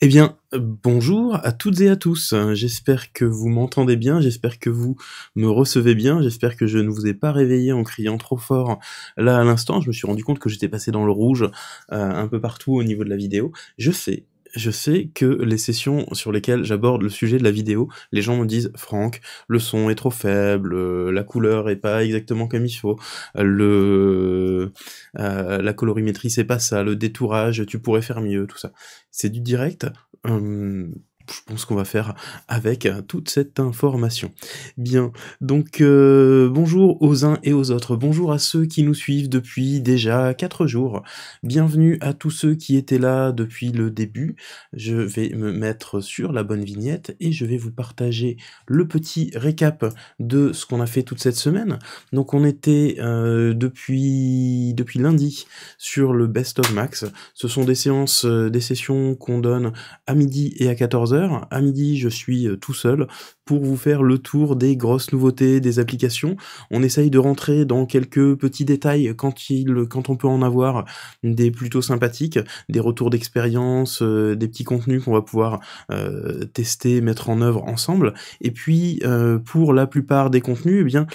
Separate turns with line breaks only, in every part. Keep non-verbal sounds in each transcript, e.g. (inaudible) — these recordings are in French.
Eh bien, bonjour à toutes et à tous. J'espère que vous m'entendez bien, j'espère que vous me recevez bien, j'espère que je ne vous ai pas réveillé en criant trop fort là à l'instant. Je me suis rendu compte que j'étais passé dans le rouge euh, un peu partout au niveau de la vidéo. Je sais, je sais que les sessions sur lesquelles j'aborde le sujet de la vidéo, les gens me disent Franck, le son est trop faible, euh, la couleur est pas exactement comme il faut, euh, le euh, la colorimétrie c'est pas ça, le détourage tu pourrais faire mieux, tout ça. C'est du direct. Hum, je pense qu'on va faire avec toute cette information. Bien, donc euh, bonjour aux uns et aux autres, bonjour à ceux qui nous suivent depuis déjà 4 jours, bienvenue à tous ceux qui étaient là depuis le début, je vais me mettre sur la bonne vignette et je vais vous partager le petit récap de ce qu'on a fait toute cette semaine. Donc on était euh, depuis, depuis lundi sur le Best of Max, ce sont des séances, euh, des sessions qu'on donne à midi et à 14h à midi, je suis euh, tout seul, pour vous faire le tour des grosses nouveautés des applications. On essaye de rentrer dans quelques petits détails quand, il, quand on peut en avoir des plutôt sympathiques, des retours d'expérience, euh, des petits contenus qu'on va pouvoir euh, tester, mettre en œuvre ensemble. Et puis euh, pour la plupart des contenus, eh bien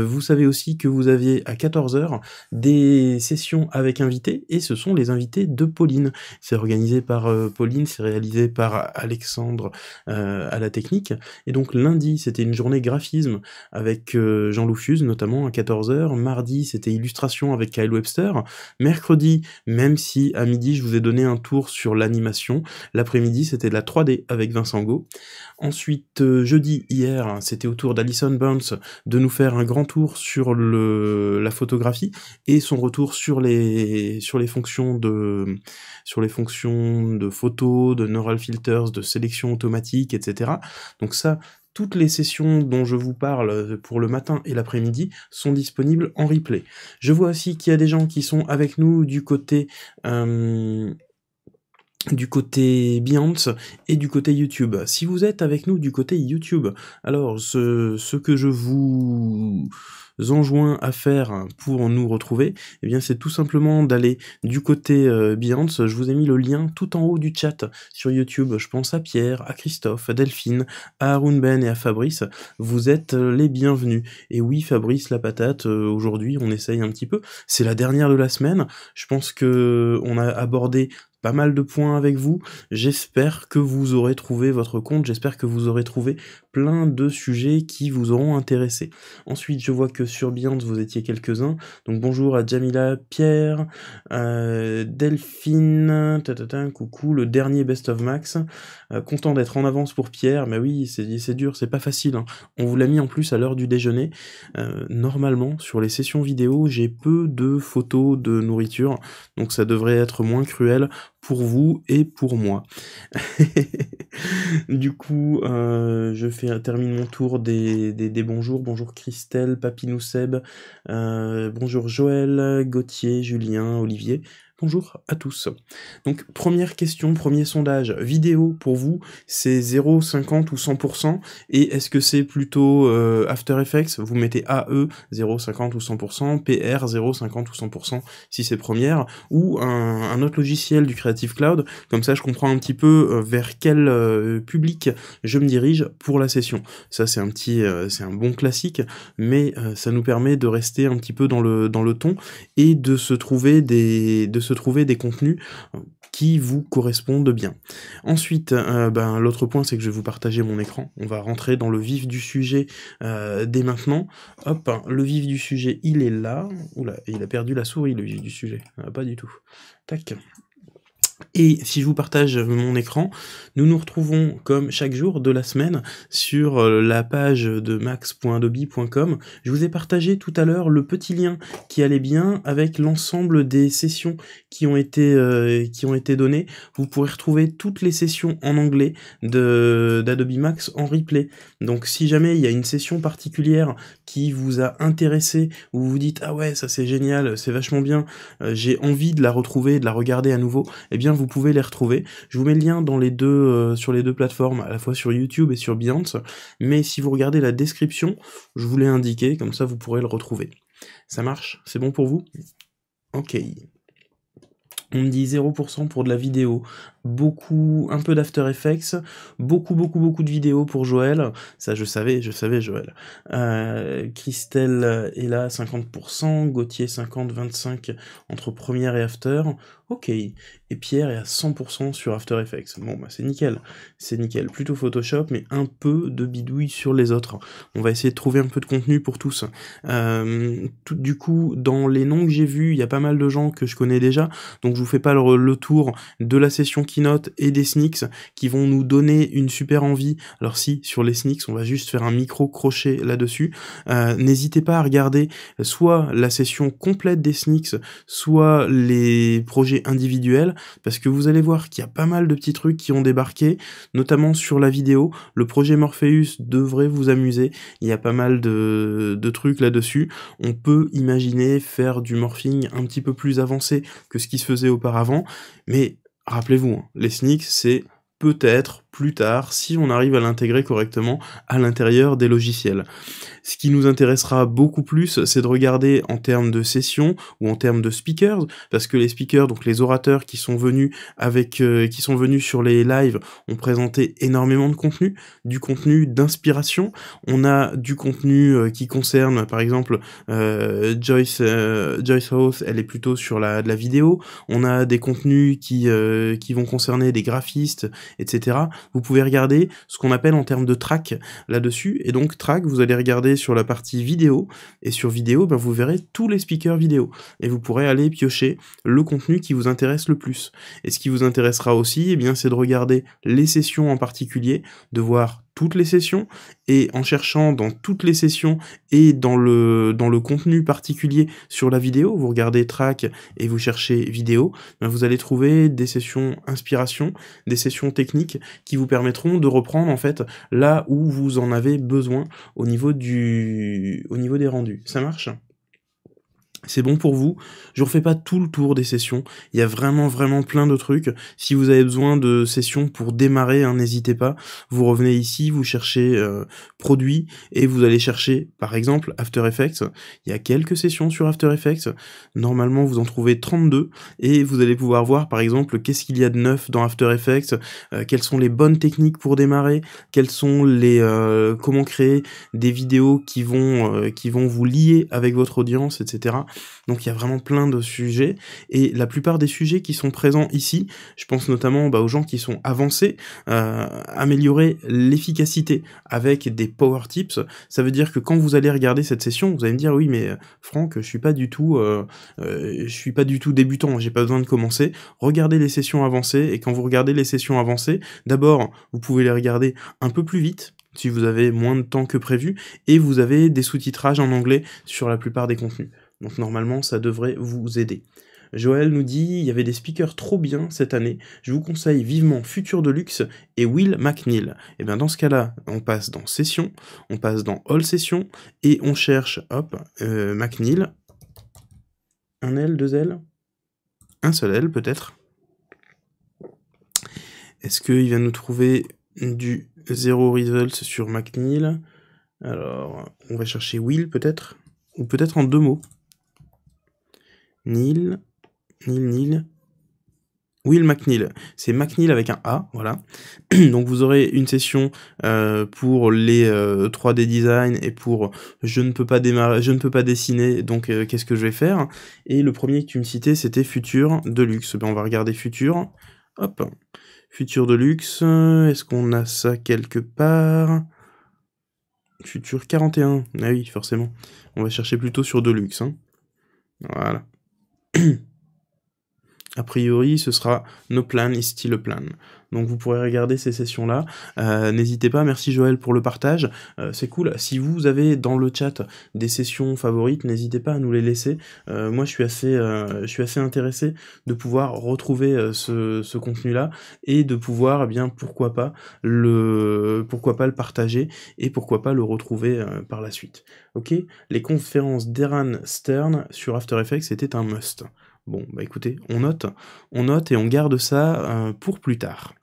vous savez aussi que vous aviez à 14h des sessions avec invités et ce sont les invités de Pauline. C'est organisé par Pauline, c'est réalisé par Alexandre à la technique et donc lundi, c'était une journée graphisme avec euh, Jean Loufuse notamment à 14h. Mardi, c'était illustration avec Kyle Webster. Mercredi, même si à midi, je vous ai donné un tour sur l'animation. L'après-midi, c'était de la 3D avec Vincent Go. Ensuite, euh, jeudi, hier, c'était au tour d'Alison Burns de nous faire un grand tour sur la photographie et son retour sur les fonctions de sur les fonctions de photos, de neural filters, de sélection automatique, etc. Donc ça, toutes les sessions dont je vous parle euh, pour le matin et l'après-midi sont disponibles en replay. Je vois aussi qu'il y a des gens qui sont avec nous du côté... Euh, du côté et du côté YouTube. Si vous êtes avec nous du côté YouTube, alors ce que je vous enjoint à faire pour nous retrouver, et eh bien c'est tout simplement d'aller du côté euh, Je vous ai mis le lien tout en haut du chat sur YouTube. Je pense à Pierre, à Christophe, à Delphine, à Arunben Ben et à Fabrice. Vous êtes euh, les bienvenus. Et oui, Fabrice, la patate, euh, aujourd'hui on essaye un petit peu. C'est la dernière de la semaine. Je pense que on a abordé pas mal de points avec vous. J'espère que vous aurez trouvé votre compte, j'espère que vous aurez trouvé plein de sujets qui vous auront intéressé. Ensuite, je vois que sur Beyond, vous étiez quelques-uns. Donc bonjour à Jamila, Pierre, euh, Delphine, coucou, le dernier Best of Max. Euh, content d'être en avance pour Pierre, mais oui, c'est dur, c'est pas facile. Hein. On vous l'a mis en plus à l'heure du déjeuner. Euh, normalement, sur les sessions vidéo, j'ai peu de photos de nourriture, donc ça devrait être moins cruel pour vous et pour moi. (laughs) du coup, euh, je fais, termine mon tour des, bonjours. Bonjour Christelle, Papinou Seb, euh, bonjour Joël, Gauthier, Julien, Olivier. Bonjour à tous. Donc première question, premier sondage vidéo pour vous, c'est 0,50 ou 100% et est-ce que c'est plutôt euh, After Effects Vous mettez AE 0,50 ou 100%, PR 0,50 ou 100% si c'est première ou un, autre logiciel du Creative Cloud, comme ça je comprends un petit peu euh, vers quel euh, public je me dirige pour la session. Ça c'est un petit c'est un bon classique mais ça nous permet de rester un petit peu dans le dans le ton et de se trouver des trouver des contenus euh, qui vous correspondent bien. Ensuite, euh, ben, l'autre point, c'est que je vais vous partager mon écran. On va rentrer dans le vif du sujet euh, dès maintenant. Hop, le vif du sujet, il est là. Oula, il a perdu la souris, le vif du sujet. Ah, pas du tout. Tac. Et si je vous partage mon écran, nous nous retrouvons comme chaque jour de la semaine sur euh, la page de max.adobe.com. Je vous ai partagé tout à l'heure le petit lien qui allait bien avec l'ensemble des sessions qui ont été euh, qui ont été données. Vous pourrez retrouver toutes les sessions en anglais de d'Adobe Max en replay. Donc si jamais il y a une session particulière qui vous a intéressé ou vous dites ah ouais ça c'est génial, c'est vachement bien, euh, j'ai envie de la retrouver, de la regarder à nouveau, eh bien pouvez les retrouver. Je vous mets le lien dans les deux, euh, sur les deux plateformes, à la fois sur YouTube et sur Beyond. mais si vous regardez la description, je vous l'ai indiqué, comme ça vous pourrez le retrouver. Ça marche C'est bon pour vous Ok. On me dit 0% pour de la vidéo, beaucoup, un peu d'After Effects, beaucoup, beaucoup, beaucoup de vidéos pour Joël. Ça, je savais, je savais, Joël. Euh, Christelle est là, 50%, Gauthier 50, 25 entre première et after. Ok. Et Pierre est à 100% sur After Effects. Bon, bah, c'est nickel. C'est nickel. Plutôt Photoshop, mais un peu de bidouille sur les autres. On va essayer de trouver un peu de contenu pour tous. Euh, tout, du coup, dans les noms que j'ai vus, il y a pas mal de gens que je connais déjà. Donc, je vous fais pas le, le tour de la session Keynote et des sneaks qui vont nous donner une super envie. Alors si sur les sneaks, on va juste faire un micro crochet là-dessus. Euh, n'hésitez pas à regarder soit la session complète des sneaks, soit les projets individuels, parce que vous allez voir qu'il y a pas mal de petits trucs qui ont débarqué, notamment sur la vidéo. Le projet Morpheus devrait vous amuser. Il y a pas mal de trucs là-dessus. On peut imaginer faire du morphing un petit peu plus avancé que ce qui se faisait auparavant, mais rappelez-vous, hein, les sneaks, c'est peut-être plus tard si on arrive à l'intégrer correctement à l'intérieur des logiciels. Ce qui nous intéressera beaucoup plus, c'est de regarder en termes de sessions ou en termes de speakers, parce que les speakers, donc les orateurs qui sont venus avec, euh, qui sont venus sur les lives, ont présenté énormément de contenu, du contenu d'inspiration. On a du contenu euh, qui concerne, par exemple, euh, Joyce, Joyce House, elle est plutôt sur la, de la vidéo. On a des contenus qui, qui vont concerner des graphistes, etc vous pouvez regarder ce qu'on appelle en termes de track là-dessus. Et donc track, vous allez regarder sur la partie vidéo, et sur vidéo, bah, vous verrez tous les speakers vidéo. Et vous pourrez aller piocher le contenu qui vous intéresse le plus. Et ce qui vous intéressera aussi, eh bien, c'est de regarder les sessions en particulier, de voir toutes les sessions et en cherchant dans toutes les sessions et dans le, dans le contenu particulier sur la vidéo, vous regardez track et vous cherchez vidéo, ben vous allez trouver des sessions inspiration, des sessions techniques qui vous permettront de reprendre en fait là où vous en avez besoin au niveau du, au niveau des rendus. Ça marche? c'est bon pour vous. Je ne refais pas tout le tour des sessions. Il y a vraiment vraiment plein de trucs. Si vous avez besoin de sessions pour démarrer, hein, n'hésitez pas. Vous revenez ici, vous cherchez euh, produits et vous allez chercher par exemple After Effects. Il y a quelques sessions sur After Effects. Normalement, vous en trouvez 32 et vous allez pouvoir voir par exemple qu'est-ce qu'il y a de neuf dans After Effects, euh, quelles sont les bonnes techniques pour démarrer, quelles sont les euh, comment créer des vidéos qui vont qui vont vous lier avec votre audience, etc. Donc il y a vraiment plein de sujets. Et la plupart des sujets qui sont présents ici, je pense notamment bah, aux gens qui sont avancés, euh, améliorer l'efficacité avec des power tips. Ça veut dire que quand vous allez regarder cette session, vous allez me dire oui mais euh, Franck, je suis pas du tout, euh, je suis pas du tout débutant, j'ai pas besoin de commencer. Regardez les sessions avancées et quand vous regardez les sessions avancées, d'abord vous pouvez les regarder un peu plus vite si vous avez moins de temps que prévu, et vous avez des sous-titrages en anglais sur la plupart des contenus. Donc normalement, ça devrait vous aider. Joël nous dit il y avait des speakers trop bien cette année. Je vous conseille vivement Futur Deluxe et Will McNeil. Et eh bien dans ce cas-là, on passe dans Session, on passe dans All Session et on cherche hop euh, McNeil. Un L, deux L, un seul L peut-être. Est-ce qu'il va nous trouver du zero results sur McNeil Alors on va chercher Will peut-être ou peut-être en deux mots. Nil, Nil, Nil. Will McNeil, c'est McNeil avec un A, voilà. (clears throat) Donc vous aurez une session euh, pour les 3D euh, design et pour je ne peux pas démarrer, je ne peux pas dessiner, donc euh, qu'est-ce que je vais faire Et le premier que tu me citais, c'était Futur Deluxe. Ben on va regarder Futur. Hop, Futur Deluxe. Est-ce qu'on a ça quelque part Futur 41. Ah oui, forcément. On va chercher plutôt sur Deluxe. Hein. Voilà. A priori, ce sera no plan et « still plan. Donc vous pourrez regarder ces sessions-là. Euh, n'hésitez pas, merci Joël pour le partage. Euh, c'est cool. Si vous avez dans le chat des sessions favorites, n'hésitez pas à nous les laisser. Euh, moi je suis assez je suis assez intéressé de pouvoir retrouver ce, contenu-là et de pouvoir eh bien pourquoi pas le pourquoi pas le partager et pourquoi pas le retrouver par la suite. OK Les conférences d'Eran Stern sur After Effects étaient un must. Bon, bah écoutez, on note, on note et on garde ça pour plus tard.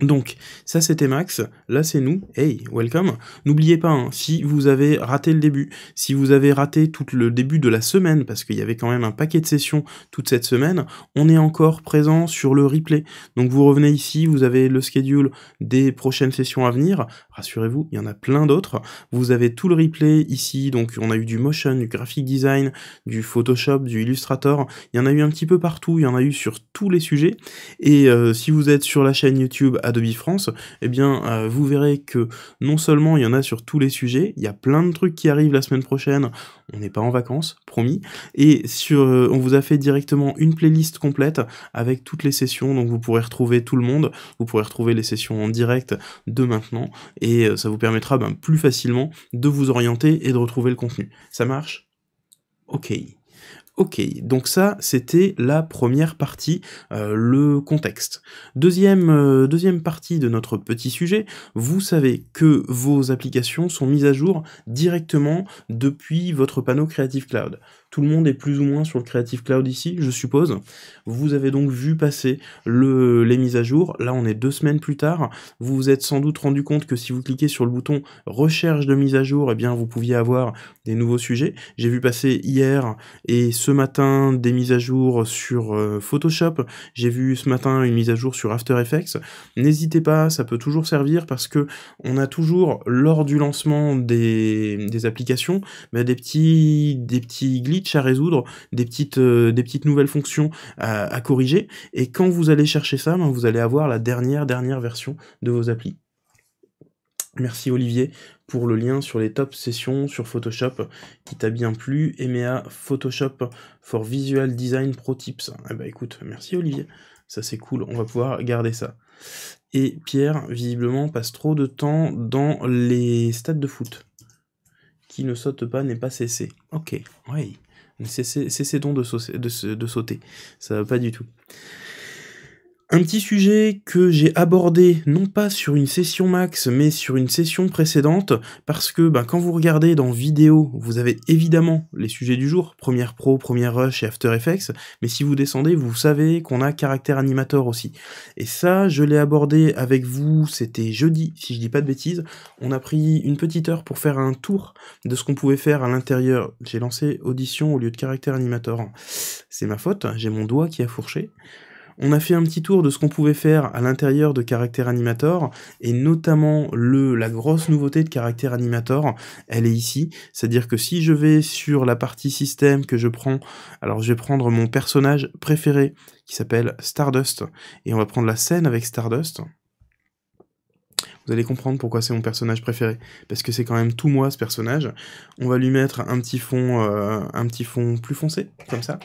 Donc, ça c'était Max, là c'est nous, hey, welcome. N'oubliez pas, hein, si vous avez raté le début, si vous avez raté tout le début de la semaine, parce qu'il y avait quand même un paquet de sessions toute cette semaine, on est encore présent sur le replay. Donc vous revenez ici, vous avez le schedule des prochaines sessions à venir, rassurez-vous, il y en a plein d'autres. Vous avez tout le replay ici, donc on a eu du motion, du graphic design, du Photoshop, du Illustrator, il y en a eu un petit peu partout, il y en a eu sur tous les sujets. Et euh, si vous êtes sur la chaîne YouTube, Adobe France, et eh bien, euh, vous verrez que non seulement il y en a sur tous les sujets, il y a plein de trucs qui arrivent la semaine prochaine, on n'est pas en vacances, promis, et sur, euh, on vous a fait directement une playlist complète avec toutes les sessions, donc vous pourrez retrouver tout le monde, vous pourrez retrouver les sessions en direct de maintenant, et euh, ça vous permettra ben, plus facilement de vous orienter et de retrouver le contenu. Ça marche Ok. Ok, donc ça c'était la première partie, euh, le contexte. Deuxième, euh, deuxième partie de notre petit sujet, vous savez que vos applications sont mises à jour directement depuis votre panneau Creative Cloud. Tout le monde est plus ou moins sur le Creative Cloud ici, je suppose. Vous avez donc vu passer le, les mises à jour. Là, on est deux semaines plus tard. Vous vous êtes sans doute rendu compte que si vous cliquez sur le bouton recherche de mise à jour, eh bien, vous pouviez avoir des nouveaux sujets. J'ai vu passer hier et ce matin des mises à jour sur euh, Photoshop. J'ai vu ce matin une mise à jour sur After Effects. N'hésitez pas, ça peut toujours servir parce que on a toujours lors du lancement des, applications bah, des petits des petits glitches à résoudre, des petites, euh, des petites nouvelles fonctions à, corriger. Et quand vous allez chercher ça, ben, vous allez avoir la dernière, dernière version de vos applis. Merci Olivier pour le lien sur les top sessions sur Photoshop qui t'a bien plu. EMEA Photoshop for Visual Design Pro Tips. Eh ben écoute, merci Olivier. Ça c'est cool, on va pouvoir garder ça. Et Pierre, visiblement, passe trop de temps dans les stades de foot. Qui ne saute pas n'est pas cessé. Ok, oui. Cessez, cessez donc de, de, sauter. Ça va pas du tout. Un petit sujet que j'ai abordé non pas sur une session max mais sur une session précédente parce que ben, quand vous regardez dans vidéo vous avez évidemment les sujets du jour, Première Pro, Première Rush et After Effects mais si vous descendez vous savez qu'on a caractère animateur aussi. Et ça je l'ai abordé avec vous, c'était jeudi si je dis pas de bêtises, on a pris une petite heure pour faire un tour de ce qu'on pouvait faire à l'intérieur. J'ai lancé audition au lieu de caractère animateur. C'est ma faute, j'ai mon doigt qui a fourché. On a fait un petit tour de ce qu'on pouvait faire à l'intérieur de Caractère Animator, et notamment le, la grosse nouveauté de Caractère Animator, elle est ici. C'est-à-dire que si je vais sur la partie système que je prends, alors je vais prendre mon personnage préféré qui s'appelle Stardust, et on va prendre la scène avec Stardust. Vous allez comprendre pourquoi c'est mon personnage préféré, parce que c'est quand même tout moi ce personnage. On va lui mettre un petit fond, euh, un petit fond plus foncé, comme ça.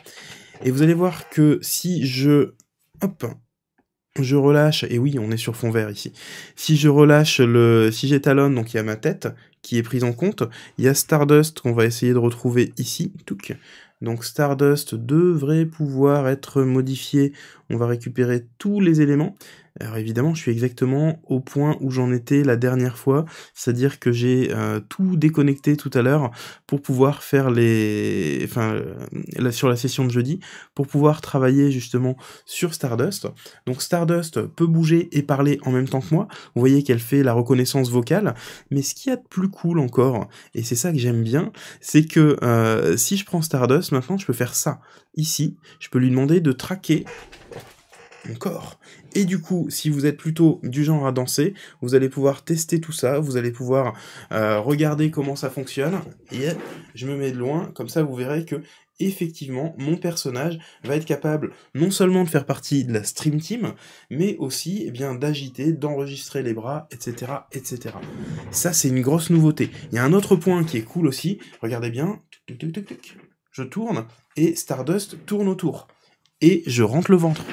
Et vous allez voir que si je hop, je relâche, et oui, on est sur fond vert ici. Si je relâche le, si j'étalonne, donc il y a ma tête qui est prise en compte, il y a Stardust qu'on va essayer de retrouver ici, Donc Stardust devrait pouvoir être modifié, on va récupérer tous les éléments, alors évidemment, je suis exactement au point où j'en étais la dernière fois, c'est-à-dire que j'ai euh, tout déconnecté tout à l'heure pour pouvoir faire les... Enfin, euh, sur la session de jeudi, pour pouvoir travailler justement sur Stardust. Donc Stardust peut bouger et parler en même temps que moi. Vous voyez qu'elle fait la reconnaissance vocale. Mais ce qu'il y a de plus cool encore, et c'est ça que j'aime bien, c'est que euh, si je prends Stardust, maintenant je peux faire ça. Ici, je peux lui demander de traquer mon corps. Et du coup, si vous êtes plutôt du genre à danser, vous allez pouvoir tester tout ça, vous allez pouvoir euh, regarder comment ça fonctionne. Et je me mets de loin, comme ça vous verrez que effectivement, mon personnage va être capable non seulement de faire partie de la stream team, mais aussi eh bien d'agiter, d'enregistrer les bras, etc., etc. Ça, c'est une grosse nouveauté. Il y a un autre point qui est cool aussi. Regardez bien, je tourne et Stardust tourne autour et je rentre le ventre.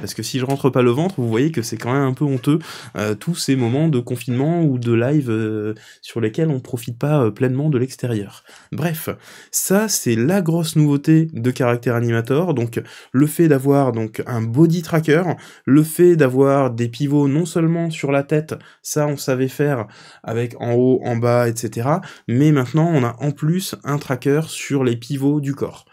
Parce que si je rentre pas le ventre, vous voyez que c'est quand même un peu honteux euh, tous ces moments de confinement ou de live euh, sur lesquels on profite pas euh, pleinement de l'extérieur. Bref, ça c'est la grosse nouveauté de Caractère Animator, donc le fait d'avoir donc un body tracker, le fait d'avoir des pivots non seulement sur la tête, ça on savait faire avec en haut, en bas, etc. Mais maintenant on a en plus un tracker sur les pivots du corps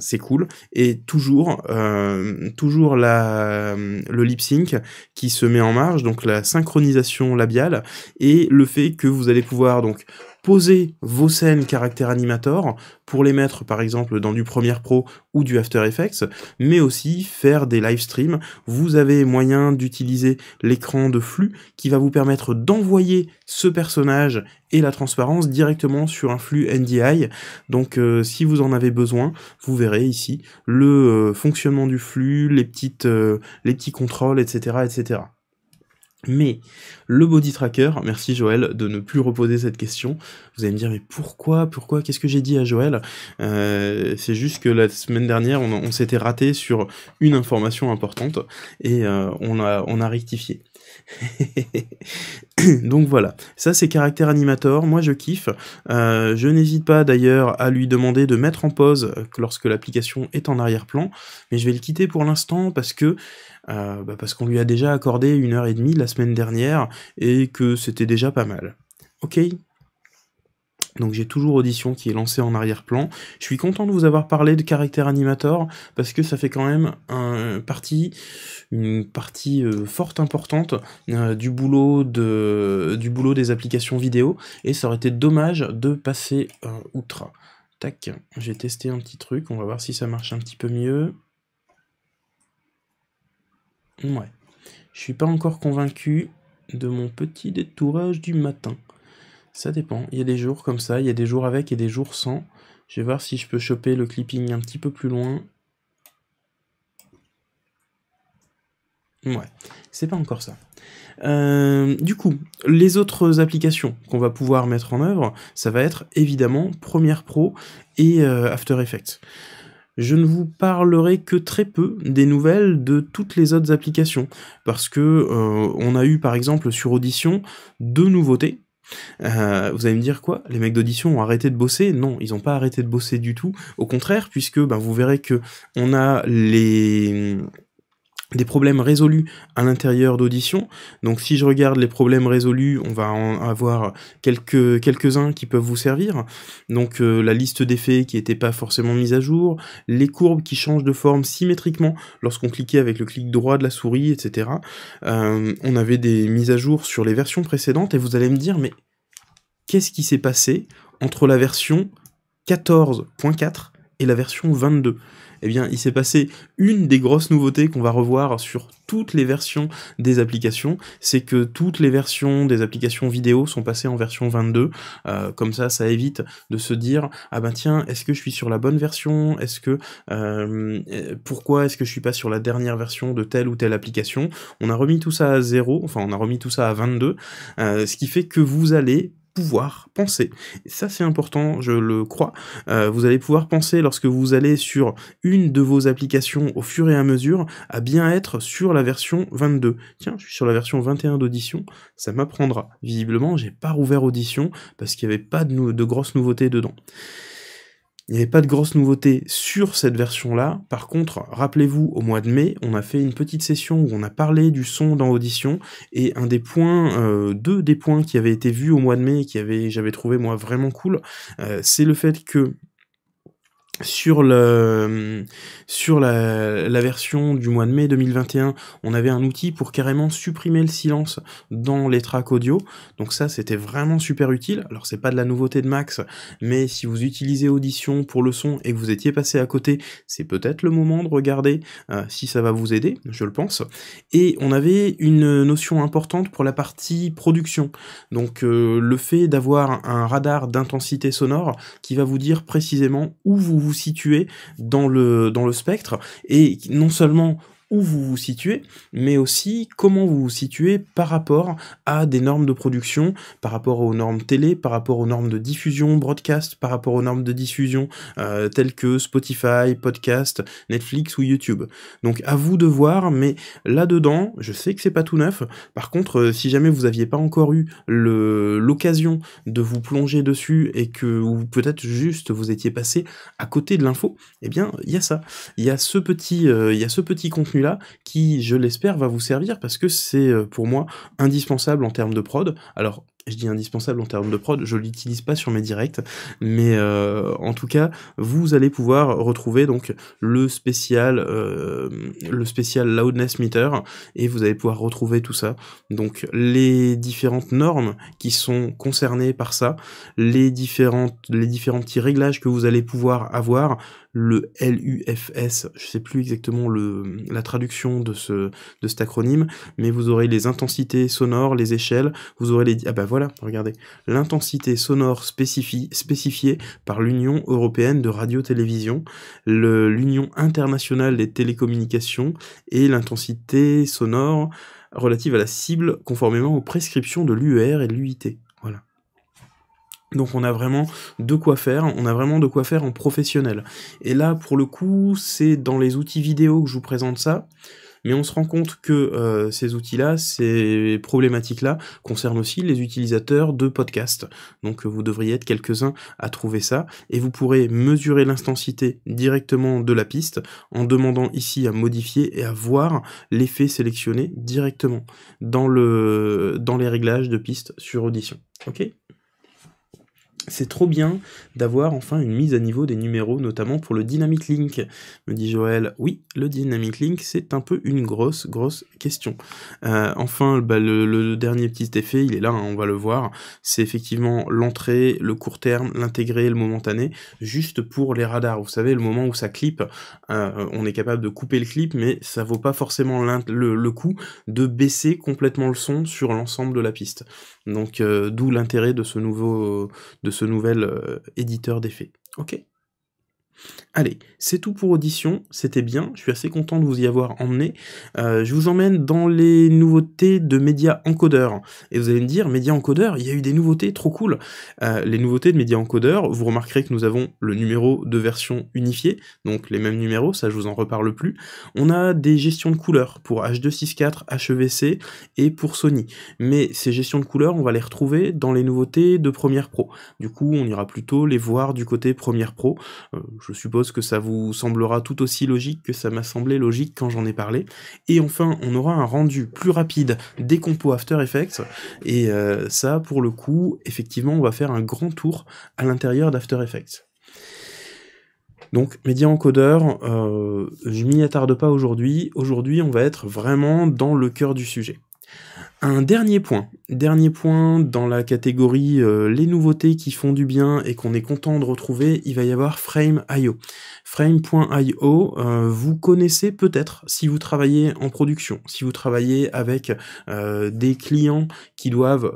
c'est cool. Et toujours, euh, toujours la, le lip sync qui se met en marge, donc la synchronisation labiale et le fait que vous allez pouvoir donc poser vos scènes caractère animator pour les mettre par exemple dans du Premiere Pro ou du After Effects, mais aussi faire des live streams. Vous avez moyen d'utiliser l'écran de flux qui va vous permettre d'envoyer ce personnage et la transparence directement sur un flux NDI. Donc euh, si vous en avez besoin, vous verrez ici le euh, fonctionnement du flux, les petites euh, les petits contrôles, etc., etc. Mais le body tracker, merci Joël de ne plus reposer cette question. Vous allez me dire mais pourquoi, pourquoi, qu'est-ce que j'ai dit à Joël euh, C'est juste que la semaine dernière on, s'était raté sur une information importante et euh, on a rectifié. (laughs) Donc voilà, ça c'est Caractère Animator, moi je kiffe. Euh, je n'hésite pas d'ailleurs à lui demander de mettre en pause euh, lorsque l'application est en arrière-plan, mais je vais le quitter pour l'instant parce que euh, bah, parce qu'on lui a déjà accordé une heure et demie la semaine dernière et que c'était déjà pas mal. Ok donc j'ai toujours Audition qui est lancé en arrière-plan. Je suis content de vous avoir parlé de Caractère animateur, parce que ça fait quand même un partie, une partie euh, forte importante euh, du, boulot de, du boulot des applications vidéo et ça aurait été dommage de passer euh, outre. Tac, j'ai testé un petit truc, on va voir si ça marche un petit peu mieux. Ouais, je suis pas encore convaincu de mon petit détourage du matin. Ça dépend. Il y a des jours comme ça, il y a des jours avec et des jours sans. Je vais voir si je peux choper le clipping un petit peu plus loin. Ouais, c'est pas encore ça. Euh, du coup, les autres applications qu'on va pouvoir mettre en œuvre, ça va être évidemment Premiere Pro et euh, After Effects. Je ne vous parlerai que très peu des nouvelles de toutes les autres applications, parce que euh, on a eu par exemple sur Audition deux nouveautés euh, vous allez me dire quoi Les mecs d'audition ont arrêté de bosser Non, ils n'ont pas arrêté de bosser du tout. Au contraire, puisque ben, vous verrez que on a les des problèmes résolus à l'intérieur d'audition. Donc si je regarde les problèmes résolus, on va en avoir quelques, quelques-uns qui peuvent vous servir. Donc euh, la liste d'effets qui n'était pas forcément mise à jour, les courbes qui changent de forme symétriquement lorsqu'on cliquait avec le clic droit de la souris, etc. Euh, on avait des mises à jour sur les versions précédentes et vous allez me dire mais qu'est-ce qui s'est passé entre la version 14.4 et la version 22 eh bien, il s'est passé une des grosses nouveautés qu'on va revoir sur toutes les versions des applications, c'est que toutes les versions des applications vidéo sont passées en version 22. Euh, comme ça, ça évite de se dire ah ben tiens, est-ce que je suis sur la bonne version Est-ce que euh, euh, pourquoi est-ce que je suis pas sur la dernière version de telle ou telle application On a remis tout ça à zéro, enfin on a remis tout ça à 22, ce qui fait que vous allez pouvoir penser. Et ça, c'est important, je le crois. Euh, vous allez pouvoir penser lorsque vous allez sur une de vos applications au fur et à mesure à bien être sur la version 22. Tiens, je suis sur la version 21 d'Audition, ça m'apprendra. Visiblement, j'ai pas rouvert Audition parce qu'il n'y avait pas de, de grosses nouveautés dedans. Il n'y avait pas de grosses nouveautés sur cette version-là. Par contre, rappelez-vous, au mois de mai, on a fait une petite session où on a parlé du son dans Audition et un des points, euh, deux des points qui avaient été vus au mois de mai et qui avait, j'avais trouvé moi vraiment cool, euh, c'est le fait que sur le sur la, version du mois de mai 2021, on avait un outil pour carrément supprimer le silence dans les tracks audio. Donc ça, c'était vraiment super utile. Alors c'est pas de la nouveauté de Max, mais si vous utilisez Audition pour le son et que vous étiez passé à côté, c'est peut-être le moment de regarder euh, si ça va vous aider, je le pense. Et on avait une notion importante pour la partie production. Donc euh, le fait d'avoir un radar d'intensité sonore qui va vous dire précisément où vous vous situez dans le, dans le spectre, et non seulement où vous vous situez, mais aussi comment vous vous situez par rapport à des normes de production, par rapport aux normes télé, par rapport aux normes de diffusion broadcast, par rapport aux normes de diffusion euh, telles que Spotify, podcast, Netflix ou YouTube. Donc à vous de voir, mais là-dedans, je sais que c'est pas tout neuf. Par contre, euh, si jamais vous aviez pas encore eu l'occasion de vous plonger dessus et que vous peut-être juste vous étiez passé à côté de l'info, eh bien il y a ça, il y a ce petit, euh, il ya ce petit contenu qui, je l'espère, va vous servir parce que c'est euh, pour moi indispensable en termes de prod. Alors, je dis indispensable en termes de prod, je l'utilise pas sur mes directs, mais euh, en tout cas, vous allez pouvoir retrouver donc le spécial, euh, le spécial loudness meter, et vous allez pouvoir retrouver tout ça. Donc les différentes normes qui sont concernées par ça, les différentes, les différents petits réglages que vous allez pouvoir avoir, le LUFS, je sais plus exactement la traduction de, ce, de cet acronyme, mais vous aurez les intensités sonores, les échelles, vous aurez les... Ah bah voilà, regardez, l'intensité sonore spécifiée par l'Union européenne de radio-télévision, l'Union internationale des télécommunications et l'intensité sonore relative à la cible conformément aux prescriptions de l'UER et de l'UIT. Donc on a vraiment de quoi faire, on a vraiment de quoi faire en professionnel. Et là, pour le coup, c'est dans les outils vidéo que je vous présente ça, mais on se rend compte que euh, ces outils-là, ces problématiques-là, concernent aussi les utilisateurs de podcasts. Donc vous devriez être quelques-uns à trouver ça, et vous pourrez mesurer l'intensité directement de la piste en demandant ici à modifier et à voir l'effet sélectionné directement dans, le, dans les réglages de piste sur audition. ok c'est trop bien d'avoir enfin une mise à niveau des numéros, notamment pour le Dynamic Link, me dit Joël. Oui, le Dynamic Link, c'est un peu une grosse, grosse question. Euh, enfin, bah, le, dernier petit effet, il est là, hein, on va le voir. C'est effectivement l'entrée, le court terme, l'intégrer, le momentané, juste pour les radars. Vous savez, le moment où ça clip, euh, on est capable de couper le clip, mais ça vaut pas forcément le, coup de baisser complètement le son sur l'ensemble de la piste. Donc, euh, d'où l'intérêt de ce nouveau... De ce nouvel euh, éditeur d'effets. Ok Allez, c'est tout pour audition, c'était bien, je suis assez content de vous y avoir emmené. Euh, je vous emmène dans les nouveautés de Media Encoder. Et vous allez me dire, Media Encoder, il y a eu des nouveautés trop cool. Euh, les nouveautés de Media Encoder, vous remarquerez que nous avons le numéro de version unifiée, donc les mêmes numéros, ça je vous en reparle plus. On a des gestions de couleurs pour H264, HEVC et pour Sony. Mais ces gestions de couleurs, on va les retrouver dans les nouveautés de Premiere Pro. Du coup, on ira plutôt les voir du côté Premiere Pro. Euh, je suppose que ça vous semblera tout aussi logique que ça m'a semblé logique quand j'en ai parlé. Et enfin, on aura un rendu plus rapide des compos After Effects, et euh, ça, pour le coup, effectivement, on va faire un grand tour à l'intérieur d'After Effects. Donc, média encodeur, euh, je m'y attarde pas aujourd'hui. Aujourd'hui, on va être vraiment dans le cœur du sujet. Un dernier point, dernier point dans la catégorie euh, les nouveautés qui font du bien et qu'on est content de retrouver, il va y avoir Frame.io. Frame.io, euh, vous connaissez peut-être si vous travaillez en production, si vous travaillez avec euh, des clients qui doivent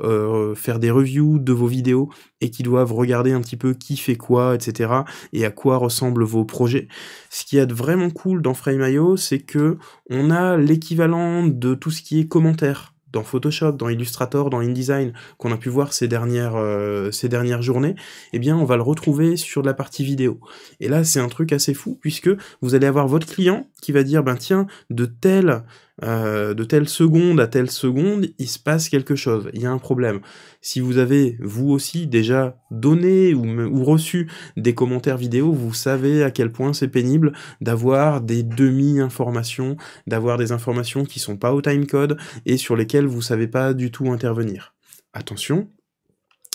faire des reviews de vos vidéos et qui doivent regarder un petit peu qui fait quoi, etc. et à quoi ressemblent vos projets. Ce qui est de vraiment cool dans Frame.io, c'est que on a l'équivalent de tout ce qui est commentaire dans Photoshop, dans Illustrator, dans InDesign qu'on a pu voir ces dernières, euh, ces dernières journées, eh bien on va le retrouver sur la partie vidéo. Et là c'est un truc assez fou puisque vous allez avoir votre client qui va dire ben tiens de telle euh, de telle seconde à telle seconde, il se passe quelque chose, il y a un problème. Si vous avez, vous aussi, déjà donné ou, reçu des commentaires vidéo, vous savez à quel point c'est pénible d'avoir des demi-informations, d'avoir des informations qui sont pas au timecode et sur lesquelles vous savez pas du tout intervenir. Attention,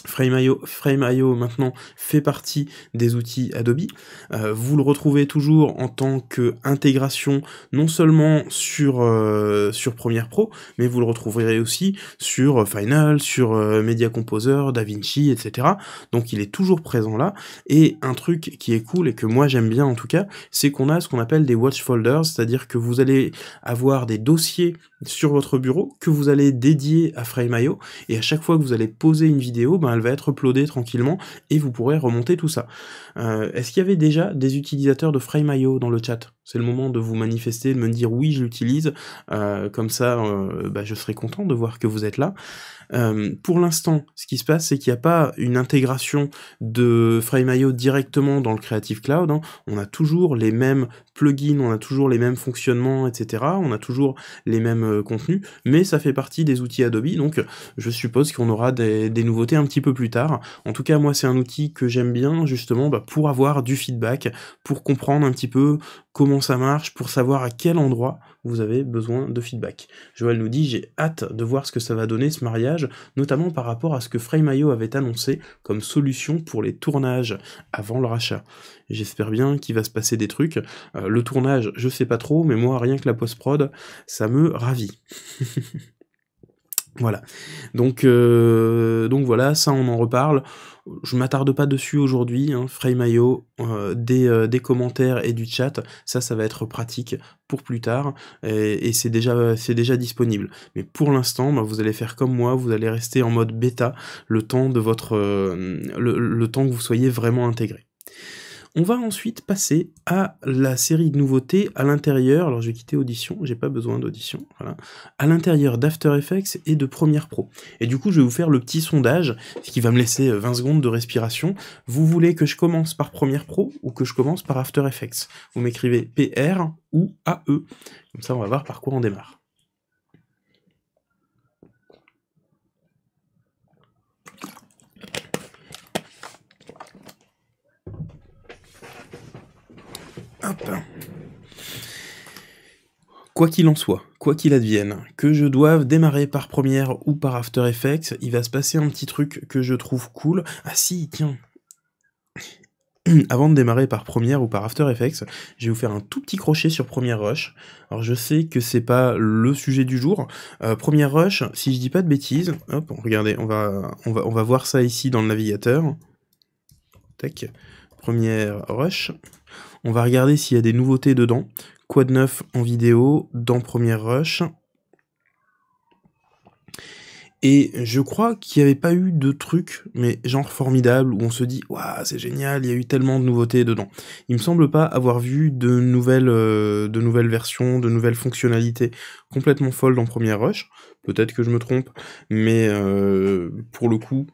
Frame.io maintenant fait partie des outils Adobe. Euh, vous le retrouvez toujours en tant qu'intégration non seulement sur, euh, sur Premiere Pro, mais vous le retrouverez aussi sur euh, Final, sur Media Composer, DaVinci, etc. Donc il est toujours présent là. Et un truc qui est cool et que moi j'aime bien en tout cas, c'est qu'on a ce qu'on appelle des watch folders, c'est-à-dire que vous allez avoir des dossiers sur votre bureau que vous allez dédier à Frame.io et à chaque fois que vous allez poser une vidéo, ben, elle va être uploadée tranquillement et vous pourrez remonter tout ça. Euh, est-ce qu'il y avait déjà des utilisateurs de Frame.io dans le chat C'est le moment de vous manifester, de me dire oui, je l'utilise, euh, comme ça euh, ben, je serai content de voir que vous êtes là. Euh, pour l'instant, ce qui se passe, c'est qu'il n'y a pas une intégration de Frame.io directement dans le Creative Cloud. Hein. On a toujours les mêmes plugins, on a toujours les mêmes fonctionnements, etc. On a toujours les mêmes euh, contenus, mais ça fait partie des outils Adobe. Donc, je suppose qu'on aura des, nouveautés un petit peu plus tard. En tout cas, moi, c'est un outil que j'aime bien, justement, bah, pour avoir du feedback, pour comprendre un petit peu comment ça marche, pour savoir à quel endroit vous avez besoin de feedback. Joël nous dit j'ai hâte de voir ce que ça va donner ce mariage, notamment par rapport à ce que Mayo avait annoncé comme solution pour les tournages avant le rachat. J'espère bien qu'il va se passer des trucs. Euh, le tournage, je sais pas trop, mais moi rien que la post-prod, ça me ravit. (laughs) voilà. Donc, euh, donc voilà, ça on en reparle je m'attarde pas dessus aujourd'hui, hein, Frame.io, euh, euh, des, commentaires et du chat, ça, ça va être pratique pour plus tard, et, c'est déjà, déjà disponible. Mais pour l'instant, bah, vous allez faire comme moi, vous allez rester en mode bêta le temps de votre, euh, le temps que vous soyez vraiment intégré. On va ensuite passer à la série de nouveautés à l'intérieur. Alors, je vais quitter Audition, j'ai pas besoin d'Audition. À l'intérieur d'After Effects et de Premiere Pro. Et du coup, je vais vous faire le petit sondage, ce qui va me laisser 20 euh, secondes de respiration. Vous voulez que je commence par Premiere Pro ou que je commence par After Effects Vous m'écrivez PR ou AE. Comme ça, on va voir par quoi on démarre. Quoi qu'il en soit, quoi qu'il advienne, que je doive démarrer par Première ou par After Effects, il va se passer un petit truc que je trouve cool. Ah si, tiens. Avant de démarrer par Première ou par After Effects, je vais vous faire un tout petit crochet sur Première Rush. Alors je sais que c'est pas le sujet du jour. Euh, première Rush, si je dis pas de bêtises, hop, regardez, on va, on va, on va voir ça ici dans le navigateur. Tac, Première Rush. On va regarder s'il y a des nouveautés dedans. Quoi de neuf en vidéo dans Première Rush et je crois qu'il n'y avait pas eu de truc, mais genre formidable, où on se dit, waouh, c'est génial, il y a eu tellement de nouveautés dedans. Il me semble pas avoir vu de nouvelles, euh, de nouvelles versions, de nouvelles fonctionnalités complètement folles dans Première Rush. Peut-être que je me trompe, mais euh, pour le coup,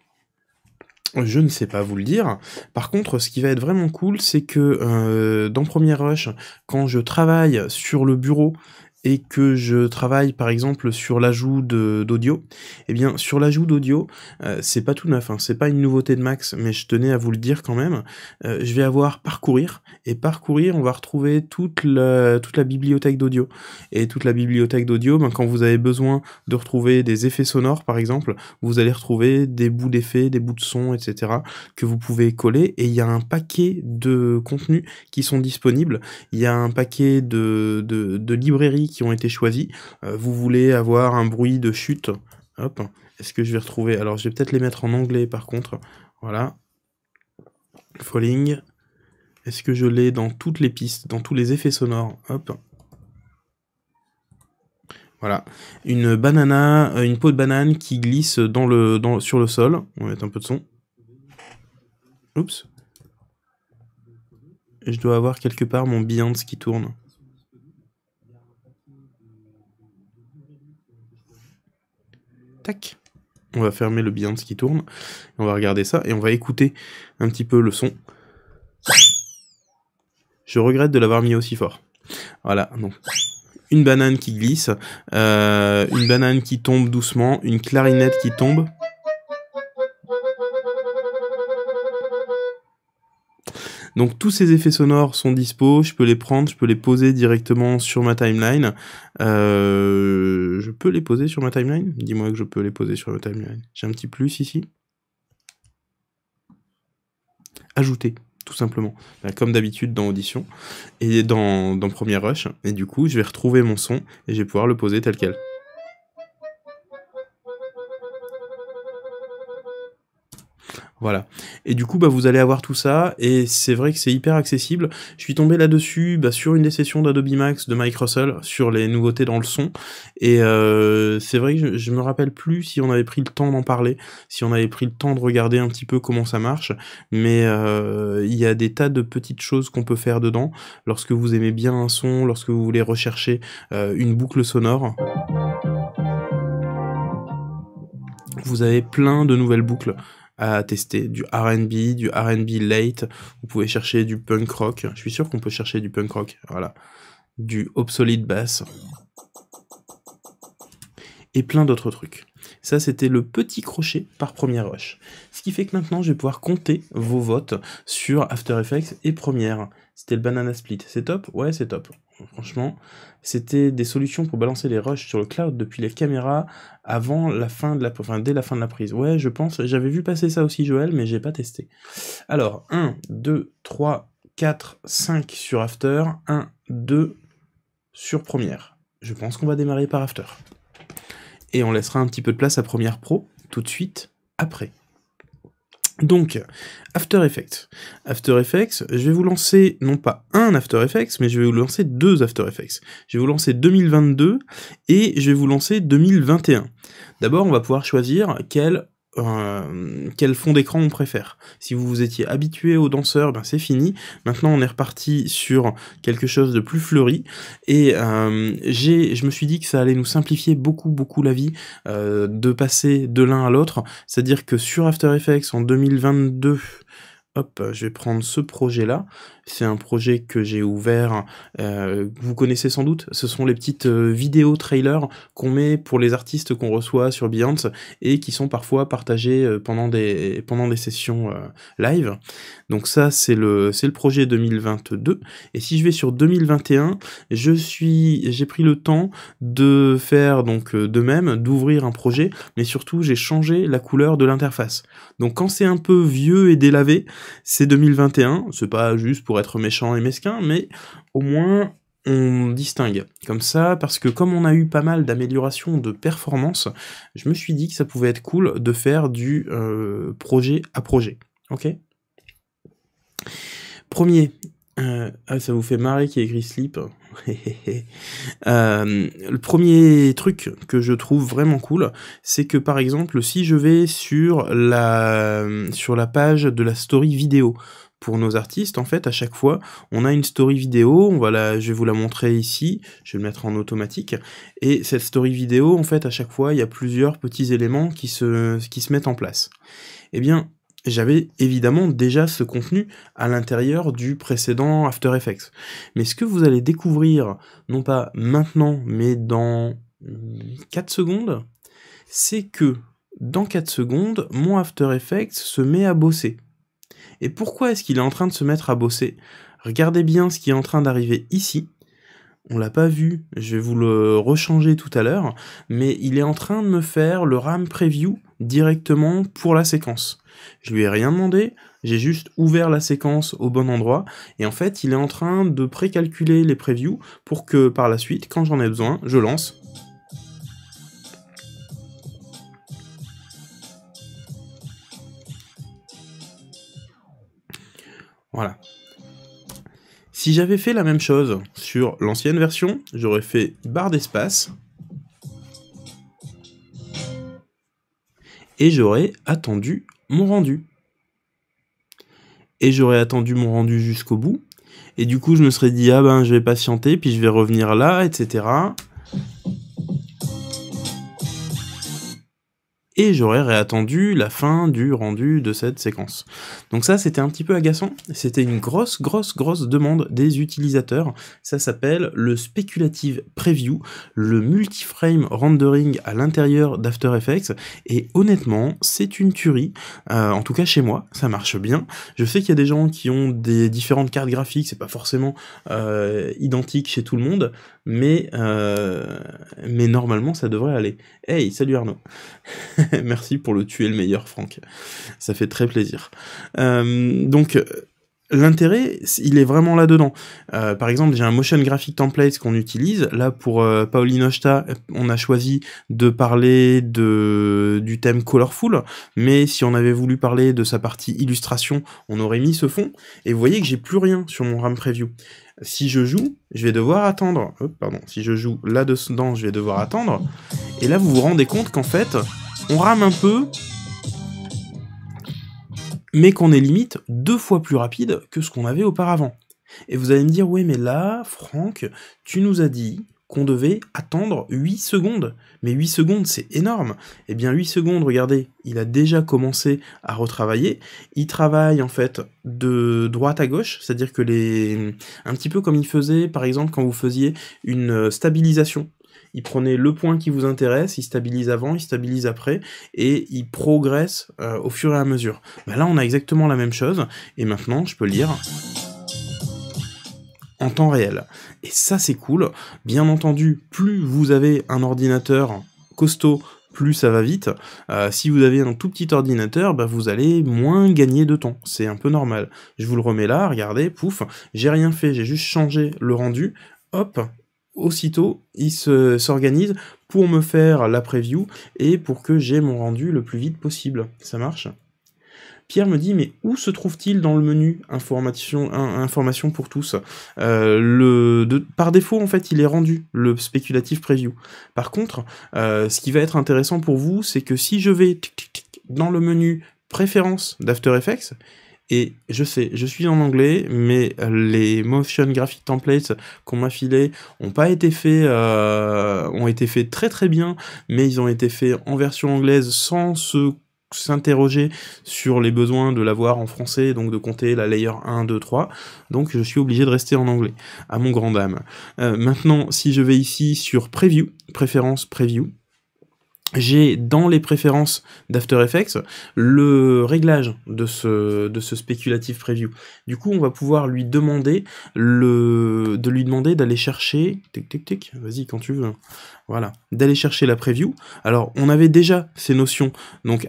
je ne sais pas vous le dire. Par contre, ce qui va être vraiment cool, c'est que euh, dans Premier Rush, quand je travaille sur le bureau et que je travaille par exemple sur l'ajout d'audio, et eh bien sur l'ajout d'audio, euh, c'est pas tout neuf, hein, c'est pas une nouveauté de Max, mais je tenais à vous le dire quand même. Euh, je vais avoir parcourir et parcourir, on va retrouver toute la toute la bibliothèque d'audio et toute la bibliothèque d'audio. Ben, quand vous avez besoin de retrouver des effets sonores par exemple, vous allez retrouver des bouts d'effets, des bouts de son etc. que vous pouvez coller et il y a un paquet de contenus qui sont disponibles. Il y a un paquet de de, de librairies qui ont été choisis. Euh, vous voulez avoir un bruit de chute. Est-ce que je vais retrouver Alors, je vais peut-être les mettre en anglais par contre. Voilà. Falling. Est-ce que je l'ai dans toutes les pistes, dans tous les effets sonores Hop. Voilà. Une banana, euh, une peau de banane qui glisse dans le, dans, sur le sol. On va mettre un peu de son. Oups. Je dois avoir quelque part mon ce qui tourne. On va fermer le de bien ce qui tourne. on va regarder ça et on va écouter un petit peu le son. Je regrette de l'avoir mis aussi fort. Voilà, donc une banane qui glisse, euh, une banane qui tombe doucement, une clarinette qui tombe. Donc tous ces effets sonores sont dispo, je peux les prendre, je peux les poser directement sur ma timeline. Euh, je peux les poser sur ma timeline Dis-moi que je peux les poser sur ma timeline. J'ai un petit plus ici. Ajouter tout simplement, bah, comme d'habitude dans Audition et dans, dans Premier Rush. Et du coup, je vais retrouver mon son et je vais pouvoir le poser tel quel. Voilà. Et du coup, bah, vous allez avoir tout ça, et c'est vrai que c'est hyper accessible. Je suis tombé là-dessus bah, sur une des sessions d'Adobe Max de Mike Russell sur les nouveautés dans le son, et euh, c'est vrai que je, ne me rappelle plus si on avait pris le temps d'en parler, si on avait pris le temps de regarder un petit peu comment ça marche, mais euh, il y a des tas de petites choses qu'on peut faire dedans. Lorsque vous aimez bien un son, lorsque vous voulez rechercher euh, une boucle sonore vous avez plein de nouvelles boucles à tester. Du RB, du RB late, vous pouvez chercher du punk rock. Je suis sûr qu'on peut chercher du punk rock. Voilà. Du obsolete bass. Et plein d'autres trucs. Ça, c'était le petit crochet par première rush. Ce qui fait que maintenant, je vais pouvoir compter vos votes sur After Effects et première. C'était le banana split. C'est top Ouais, c'est top franchement, c'était des solutions pour balancer les rushs sur le cloud depuis les caméras avant la fin de la, enfin, dès la fin de la prise. Ouais, je pense, j'avais vu passer ça aussi, Joël, mais j'ai pas testé. Alors, 1, 2, 3, 4, 5 sur After, 1, 2 sur Première. Je pense qu'on va démarrer par After. Et on laissera un petit peu de place à Première Pro tout de suite après. Donc, After Effects. After Effects, je vais vous lancer non pas un After Effects, mais je vais vous lancer deux After Effects. Je vais vous lancer 2022 et je vais vous lancer 2021. D'abord, on va pouvoir choisir quel euh, quel fond d'écran on préfère. Si vous vous étiez habitué aux danseurs, ben c'est fini. Maintenant, on est reparti sur quelque chose de plus fleuri. Et euh, je me suis dit que ça allait nous simplifier beaucoup, beaucoup la vie euh, de passer de l'un à l'autre. C'est-à-dire que sur After Effects en 2022, hop, euh, je vais prendre ce projet-là. C'est un projet que j'ai ouvert, euh, vous connaissez sans doute. Ce sont les petites euh, vidéos trailers qu'on met pour les artistes qu'on reçoit sur Beyond et qui sont parfois partagées pendant des, pendant des sessions live. Donc ça, c'est le, le projet 2022. Et si je vais sur 2021, j'ai pris le temps de faire donc de même, d'ouvrir un projet, mais surtout j'ai changé la couleur de l'interface. Donc quand c'est un peu vieux et délavé, c'est 2021, c'est pas juste pour être méchant et mesquin, mais au moins on distingue comme ça parce que comme on a eu pas mal d'améliorations de performance, je me suis dit que ça pouvait être cool de faire du euh, projet à projet. Ok Premier, euh, ah, ça vous fait marrer qui gris Sleep. (laughs) Euh, le premier truc que je trouve vraiment cool, c'est que par exemple, si je vais sur la, sur la page de la story vidéo, pour nos artistes, en fait, à chaque fois, on a une story vidéo, on je vais vous la montrer ici, je vais le mettre en automatique, et cette story vidéo, en fait, à chaque fois, il y a plusieurs petits éléments qui se, qui se mettent en place. Eh bien, j'avais évidemment déjà ce contenu à l'intérieur du précédent After Effects. Mais ce que vous allez découvrir, non pas maintenant, mais dans 4 secondes, c'est que dans 4 secondes, mon After Effects se met à bosser. Et pourquoi est-ce qu'il est en train de se mettre à bosser Regardez bien ce qui est en train d'arriver ici. On l'a pas vu, je vais vous le rechanger tout à l'heure, mais il est en train de me faire le RAM preview directement pour la séquence. Je lui ai rien demandé, j'ai juste ouvert la séquence au bon endroit, et en fait, il est en train de précalculer les previews pour que par la suite, quand j'en ai besoin, je lance Voilà. Si j'avais fait la même chose sur l'ancienne version, j'aurais fait barre d'espace. Et j'aurais attendu mon rendu. Et j'aurais attendu mon rendu jusqu'au bout. Et du coup, je me serais dit, ah ben, je vais patienter, puis je vais revenir là, etc. et j'aurais réattendu la fin du rendu de cette séquence. Donc ça, c'était un petit peu agaçant, c'était une grosse, grosse, grosse demande des utilisateurs. Ça s'appelle le speculative preview, le multi-frame rendering à l'intérieur d'After Effects, et honnêtement, c'est une tuerie, euh, en tout cas chez moi, ça marche bien. Je sais qu'il y a des gens qui ont des différentes cartes graphiques, c'est pas forcément euh, identique chez tout le monde, mais, euh, mais normalement ça devrait aller. Hey, salut Arnaud (laughs) (laughs) Merci pour le tuer le meilleur, Franck. Ça fait très plaisir. Euh, donc, euh, l'intérêt, il est vraiment là-dedans. Euh, par exemple, j'ai un motion graphic template qu'on utilise. Là, pour Paulinochta, on a choisi de parler de, du thème colorful, mais si on avait voulu parler de sa partie illustration, on aurait mis ce fond. Et vous voyez que j'ai plus rien sur mon RAM preview. Si je joue, je vais devoir attendre. pardon, si je joue là-dedans, je vais devoir attendre. Et là, vous vous rendez compte qu'en fait, on rame un peu, mais qu'on est limite deux fois plus rapide que ce qu'on avait auparavant. Et vous allez me dire, ouais, mais là, Franck, tu nous as dit qu'on devait attendre 8 secondes. Mais 8 secondes, c'est énorme. Eh bien, 8 secondes, regardez, il a déjà commencé à retravailler. Il travaille, en fait, de droite à gauche, c'est-à-dire que les... Un petit peu comme il faisait, par exemple, quand vous faisiez une stabilisation il prenait le point qui vous intéresse, il stabilise avant, il stabilise après, et il progresse euh, au fur et à mesure. Bah là, on a exactement la même chose, et maintenant, je peux lire en temps réel. Et ça, c'est cool. Bien entendu, plus vous avez un ordinateur costaud, plus ça va vite. Euh, si vous avez un tout petit ordinateur, bah, vous allez moins gagner de temps. C'est un peu normal. Je vous le remets là, regardez, pouf, j'ai rien fait, j'ai juste changé le rendu. Hop, aussitôt, il s'organise pour me faire la preview et pour que j'ai mon rendu le plus vite possible. Ça marche Pierre me dit, mais où se trouve-t-il dans le menu information, information pour tous euh, Par défaut, en fait, il est rendu, le spéculatif preview. Par contre, euh, ce qui va être intéressant pour vous, c'est que si je vais dans le menu Préférences d'After Effects, et je sais, je suis en anglais, mais les motion graphic templates qu'on m'a filé ont pas été faits, euh, ont été faits très très bien, mais ils ont été faits en version anglaise sans se s'interroger sur les besoins de l'avoir en français, donc de compter la layer 1, 2, 3, donc je suis obligé de rester en anglais, à mon grand âme. Euh, maintenant, si je vais ici sur Preview, préférence Preview, j'ai dans les préférences d'After Effects le réglage de ce, de ce spéculative preview. Du coup, on va pouvoir lui demander le, de lui demander d'aller chercher, vas-y quand tu veux, voilà, d'aller chercher la preview. Alors, on avait déjà ces notions, donc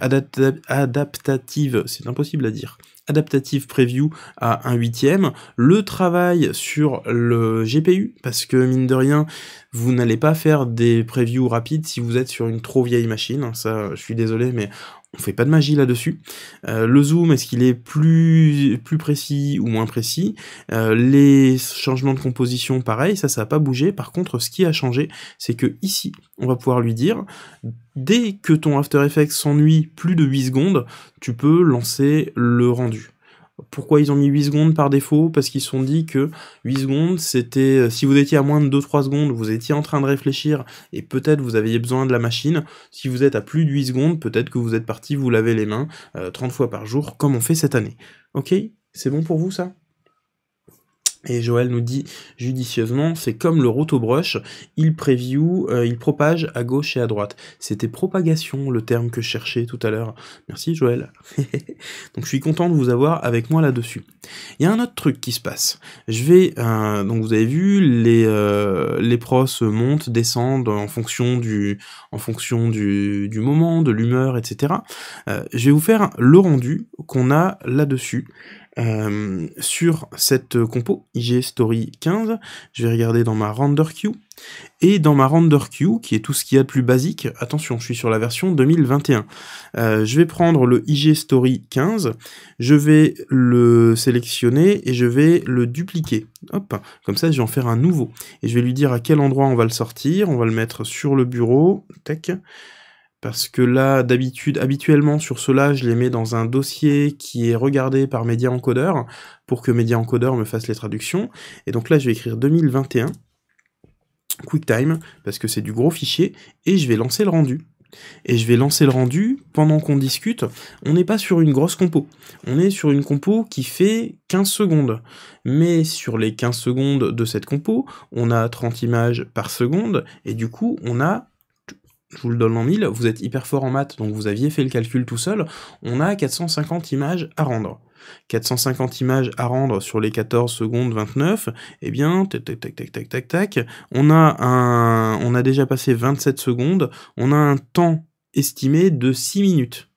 adaptative, c'est impossible à dire, adaptative preview à un huitième, le travail sur le GPU, parce que mine de rien, vous n'allez pas faire des previews rapides si vous êtes sur une trop vieille machine, ça je suis désolé, mais on fait pas de magie là-dessus. Euh, le zoom, est-ce qu'il est plus, plus précis ou moins précis euh, Les changements de composition, pareil, ça, ça n'a pas bougé. Par contre, ce qui a changé, c'est que ici, on va pouvoir lui dire, dès que ton After Effects s'ennuie plus de 8 secondes, tu peux lancer le rendu. Pourquoi ils ont mis 8 secondes par défaut Parce qu'ils se sont dit que 8 secondes, c'était euh, si vous étiez à moins de 2-3 secondes, vous étiez en train de réfléchir et peut-être vous aviez besoin de la machine. Si vous êtes à plus de 8 secondes, peut-être que vous êtes parti vous laver les mains 30 euh, fois par jour, comme on fait cette année. Ok C'est bon pour vous ça et Joël nous dit judicieusement, c'est comme le rotobrush, il preview, euh, il propage à gauche et à droite. C'était propagation le terme que je cherchais tout à l'heure. Merci Joël. (laughs) donc je suis content de vous avoir avec moi là-dessus. Il y a un autre truc qui se passe. Je vais, euh, donc vous avez vu, les, euh, les pros montent, descendent en fonction du, en fonction du, du moment, de l'humeur, etc. je vais vous faire le rendu qu'on a là-dessus. Euh, sur cette compo IG Story 15, je vais regarder dans ma render queue. Et dans ma render queue, qui est tout ce qu'il y a de plus basique, attention, je suis sur la version 2021. Euh, je vais prendre le IG Story 15, je vais le sélectionner et je vais le dupliquer. Hop, comme ça je vais en faire un nouveau. Et je vais lui dire à quel endroit on va le sortir, on va le mettre sur le bureau, tac, parce que là, d'habitude, habituellement sur cela, je les mets dans un dossier qui est regardé par Media Encoder pour que Media Encoder me fasse les traductions. Et donc là, je vais écrire 2021 QuickTime parce que c'est du gros fichier et je vais lancer le rendu. Et je vais lancer le rendu pendant qu'on discute. On n'est pas sur une grosse compo. On est sur une compo qui fait 15 secondes. Mais sur les 15 secondes de cette compo, on a 30 images par seconde et du coup, on a je vous le donne en mille, vous êtes hyper fort en maths, donc vous aviez fait le calcul tout seul, on a 450 images à rendre. 450 images à rendre sur les 14 secondes 29, eh bien, tac, tac, tac, tac, tac, tac, on a, un, on a déjà passé 27 secondes, on a un temps estimé de 6 minutes.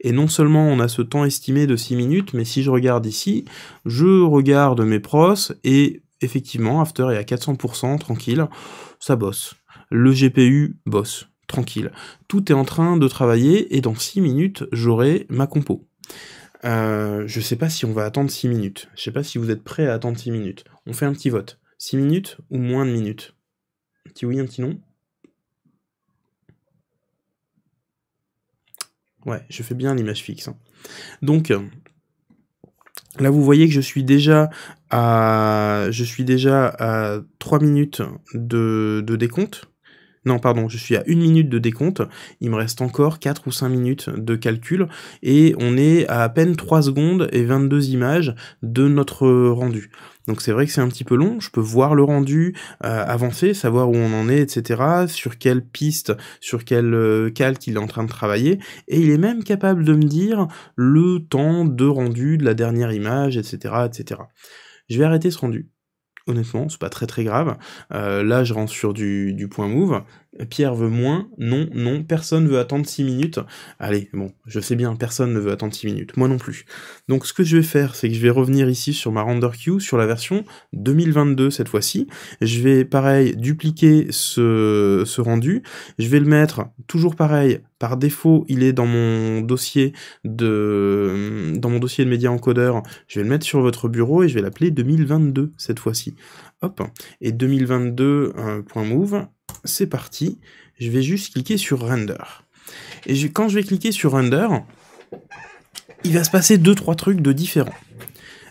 Et non seulement on a ce temps estimé de 6 minutes, mais si je regarde ici, je regarde mes pros, et effectivement, After est à 400%, tranquille, ça bosse. Le GPU bosse tranquille. Tout est en train de travailler et dans 6 minutes, j'aurai ma compo. Je euh, je sais pas si on va attendre 6 minutes. Je sais pas si vous êtes prêts à attendre 6 minutes. On fait un petit vote. 6 minutes ou moins de minutes Un petit oui, un petit non Ouais, je fais bien l'image fixe. Hein. Donc, là, vous voyez que je suis déjà à, je suis déjà à 3 minutes de, de décompte. Non, pardon, je suis à une minute de décompte. Il me reste encore 4 ou 5 minutes de calcul. Et on est à à peine 3 secondes et 22 images de notre rendu. Donc c'est vrai que c'est un petit peu long, je peux voir le rendu, euh, avancer, savoir où on en est, etc., sur quelle piste, sur quel euh, calque il est en train de travailler, et il est même capable de me dire le temps de rendu de la dernière image, etc., etc. Je vais arrêter ce rendu. Honnêtement, c'est pas très très grave. Euh, là, je rentre sur du, du point move. Pierre veut moins, non, non, personne veut attendre 6 minutes. Allez, bon, je sais bien, personne ne veut attendre 6 minutes, moi non plus. Donc ce que je vais faire, c'est que je vais revenir ici sur ma render queue, sur la version 2022 cette fois-ci. Je vais, pareil, dupliquer ce, rendu. Je vais le mettre, toujours pareil, par défaut, il est dans mon dossier de dans mon dossier de média encodeur. Je vais le mettre sur votre bureau et je vais l'appeler 2022 cette fois-ci. Hop. Et 2022.move, c'est parti. Je vais juste cliquer sur Render. Et quand je vais cliquer sur Render, il va se passer deux trois trucs de différents.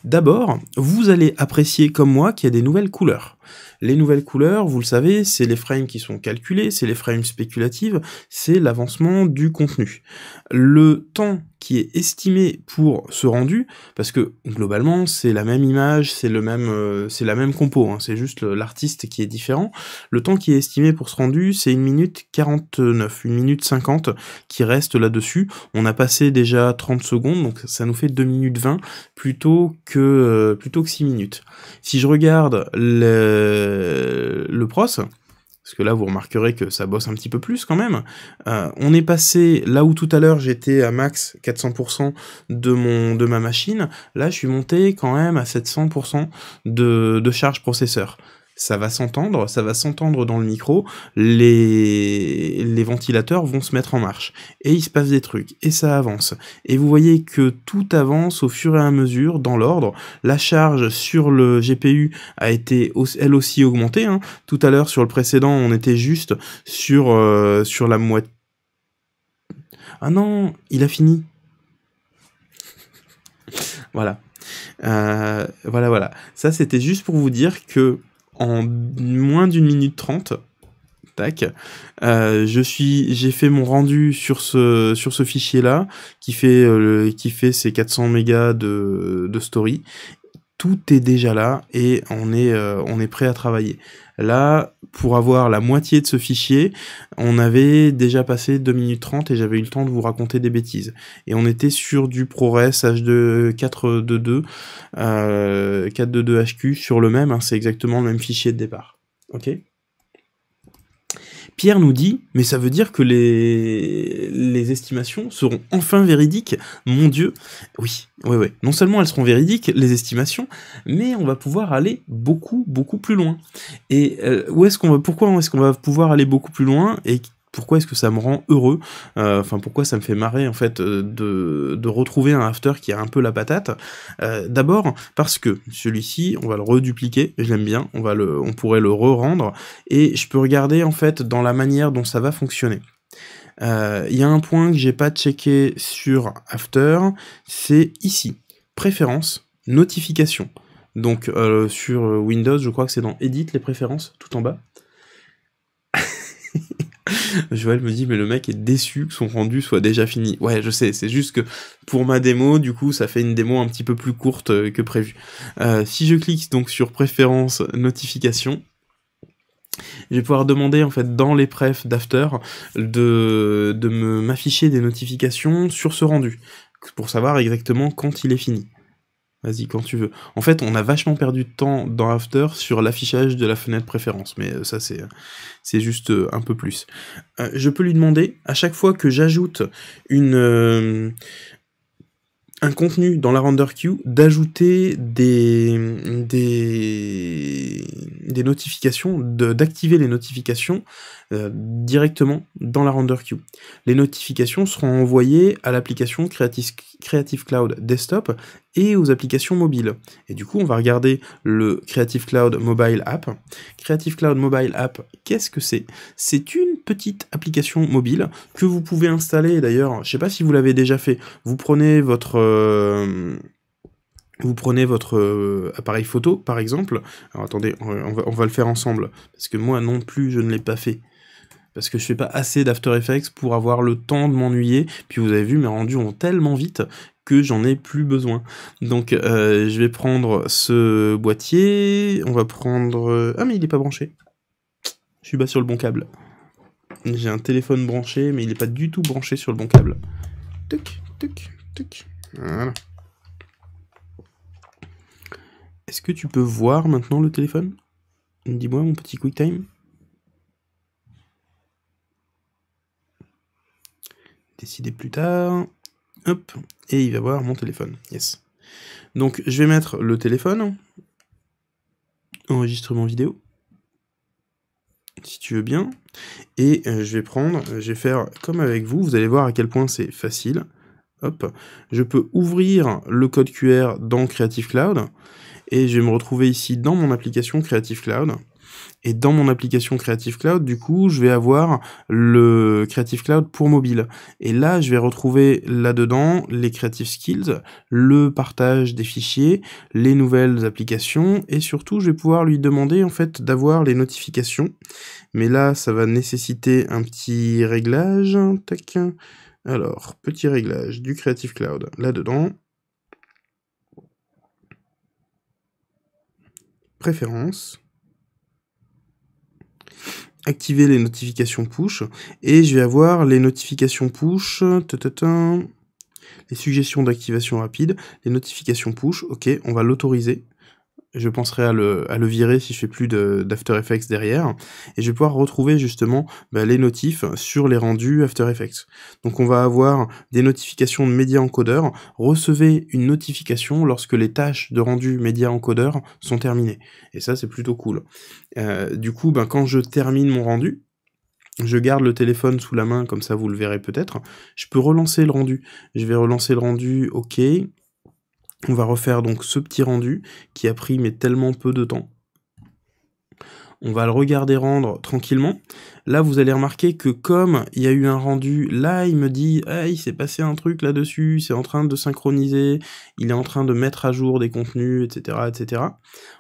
D'abord, vous allez apprécier comme moi qu'il y a des nouvelles couleurs. Les nouvelles couleurs, vous le savez, c'est les frames qui sont calculés, c'est les frames spéculatives, c'est l'avancement du contenu. Le temps qui est estimé pour ce rendu, parce que globalement c'est la même image, c'est le même, euh, c'est la même compo, hein, c'est juste l'artiste qui est différent. Le temps qui est estimé pour ce rendu, c'est une minute 49, une minute 50 qui reste là-dessus. On a passé déjà 30 secondes, donc ça nous fait 2 minutes 20 plutôt que euh, plutôt que 6 minutes. Si je regarde le euh, le pros, parce que là vous remarquerez que ça bosse un petit peu plus quand même. Euh, on est passé là où tout à l'heure j'étais à max 400% de mon de ma machine, là je suis monté quand même à 700% de, de charge processeur ça va s'entendre, ça va s'entendre dans le micro, les, les ventilateurs vont se mettre en marche, et il se passe des trucs, et ça avance. Et vous voyez que tout avance au fur et à mesure, dans l'ordre. La charge sur le GPU a été elle aussi augmentée. Hein. Tout à l'heure, sur le précédent, on était juste sur, euh, sur la moitié. Ah non, il a fini. (laughs) voilà. Euh, voilà, voilà. Ça, c'était juste pour vous dire que en moins d'une minute trente. Tac. Euh, je suis, j'ai fait mon rendu sur ce sur ce fichier là qui fait euh, qui fait ces 400 mégas de, de story tout est déjà là et on est, euh, on est prêt à travailler. Là, pour avoir la moitié de ce fichier, on avait déjà passé 2 minutes 30 et j'avais eu le temps de vous raconter des bêtises. Et on était sur du ProRes H2 422 HQ sur le même, hein, c'est exactement le même fichier de départ. OK Pierre nous dit, mais ça veut dire que les, les estimations seront enfin véridiques. Mon Dieu, oui, oui, oui. Non seulement elles seront véridiques, les estimations, mais on va pouvoir aller beaucoup, beaucoup plus loin. Et euh, où est-ce qu'on va, pourquoi est-ce qu'on va pouvoir aller beaucoup plus loin et pourquoi est-ce que ça me rend heureux euh, Enfin, pourquoi ça me fait marrer en fait euh, de, retrouver un after qui a un peu la patate euh, D'abord parce que celui-ci, on va le redupliquer, j'aime bien, on va le, on pourrait le re-rendre et je peux regarder en fait dans la manière dont ça va fonctionner. Il y a un point que j'ai pas checké sur After, c'est ici, préférences, notifications. Donc sur Windows, je crois que c'est dans Edit les préférences, tout en bas. (laughs) Joël me dit, mais le mec est déçu que son rendu soit déjà fini. Ouais, je sais, c'est juste que pour ma démo, du coup, ça fait une démo un petit peu plus courte euh, que prévu. Euh, si je clique donc sur préférences, notifications, je vais pouvoir demander en fait dans les prefs d'after de, de m'afficher des notifications sur ce rendu pour savoir exactement quand il est fini. Vas-y, quand tu veux. En fait, on a vachement perdu de temps dans After sur l'affichage de la fenêtre préférence, mais euh, ça, c'est, euh, juste euh, un peu plus. je peux lui demander, à chaque fois que j'ajoute une, un contenu dans la render queue, d'ajouter des, des, des notifications, d'activer les notifications euh, directement dans la render queue. Les notifications seront envoyées à l'application Creative, Cloud Desktop et aux applications mobiles. Et du coup, on va regarder le Creative Cloud Mobile App. Creative Cloud Mobile App, qu'est-ce que c'est C'est une petite application mobile que vous pouvez installer. D'ailleurs, je sais pas si vous l'avez déjà fait. Vous prenez votre euh, vous prenez votre euh, appareil photo, par exemple. attendez, on va, le faire ensemble, parce que moi non plus, je ne l'ai pas fait parce que je fais pas assez d'After Effects pour avoir le temps de m'ennuyer. Puis vous avez vu, mes rendus ont tellement vite que j'en ai plus besoin. Donc euh, je vais prendre ce boîtier, on va prendre... Euh, ah mais il est pas branché. Je suis bas sur le bon câble. J'ai un téléphone branché, mais il n'est pas du tout branché sur le bon câble. Tuc, tuc, tuc. Voilà. Est-ce que tu peux voir maintenant le téléphone Dis-moi mon petit QuickTime. décider plus tard. Hop, et il va voir mon téléphone. Yes. Donc je vais mettre le téléphone. Enregistrement vidéo. Si tu veux bien. Et euh, je vais prendre, euh, je vais faire comme avec vous. Vous allez voir à quel point c'est facile. Hop. Je peux ouvrir le code QR dans Creative Cloud. Et je vais me retrouver ici dans mon application Creative Cloud. Et dans mon application Creative Cloud, du coup, je vais avoir le Creative Cloud pour mobile. Et là, je vais retrouver là-dedans les Creative Skills, le partage des fichiers, les nouvelles applications, et surtout, je vais pouvoir lui demander, en fait, d'avoir les notifications. Mais là, ça va nécessiter un petit réglage. Alors, petit réglage du Creative Cloud là-dedans. Préférences activer les notifications push et je vais avoir les notifications push, les suggestions d'activation rapide, les notifications push, ok, on va l'autoriser je penserai à le, virer si je fais plus d'After Effects derrière, et je vais pouvoir retrouver justement bah, les notifs sur les rendus After Effects. Donc on va avoir des notifications de média encodeur, recevez une notification lorsque les tâches de rendu média encodeur sont terminées, et ça c'est plutôt cool. Euh, du coup, ben, quand je termine mon rendu, je garde le téléphone sous la main, comme ça vous le verrez peut-être. Je peux relancer le rendu. Je vais relancer le rendu, ok. On va refaire donc ce petit rendu qui a pris mais tellement peu de temps. On va le regarder rendre tranquillement. Là, vous allez remarquer que comme il y a eu un rendu, là, il me dit il s'est passé un truc là-dessus, c'est en train de synchroniser, il est en train de mettre à jour des contenus, etc. etc.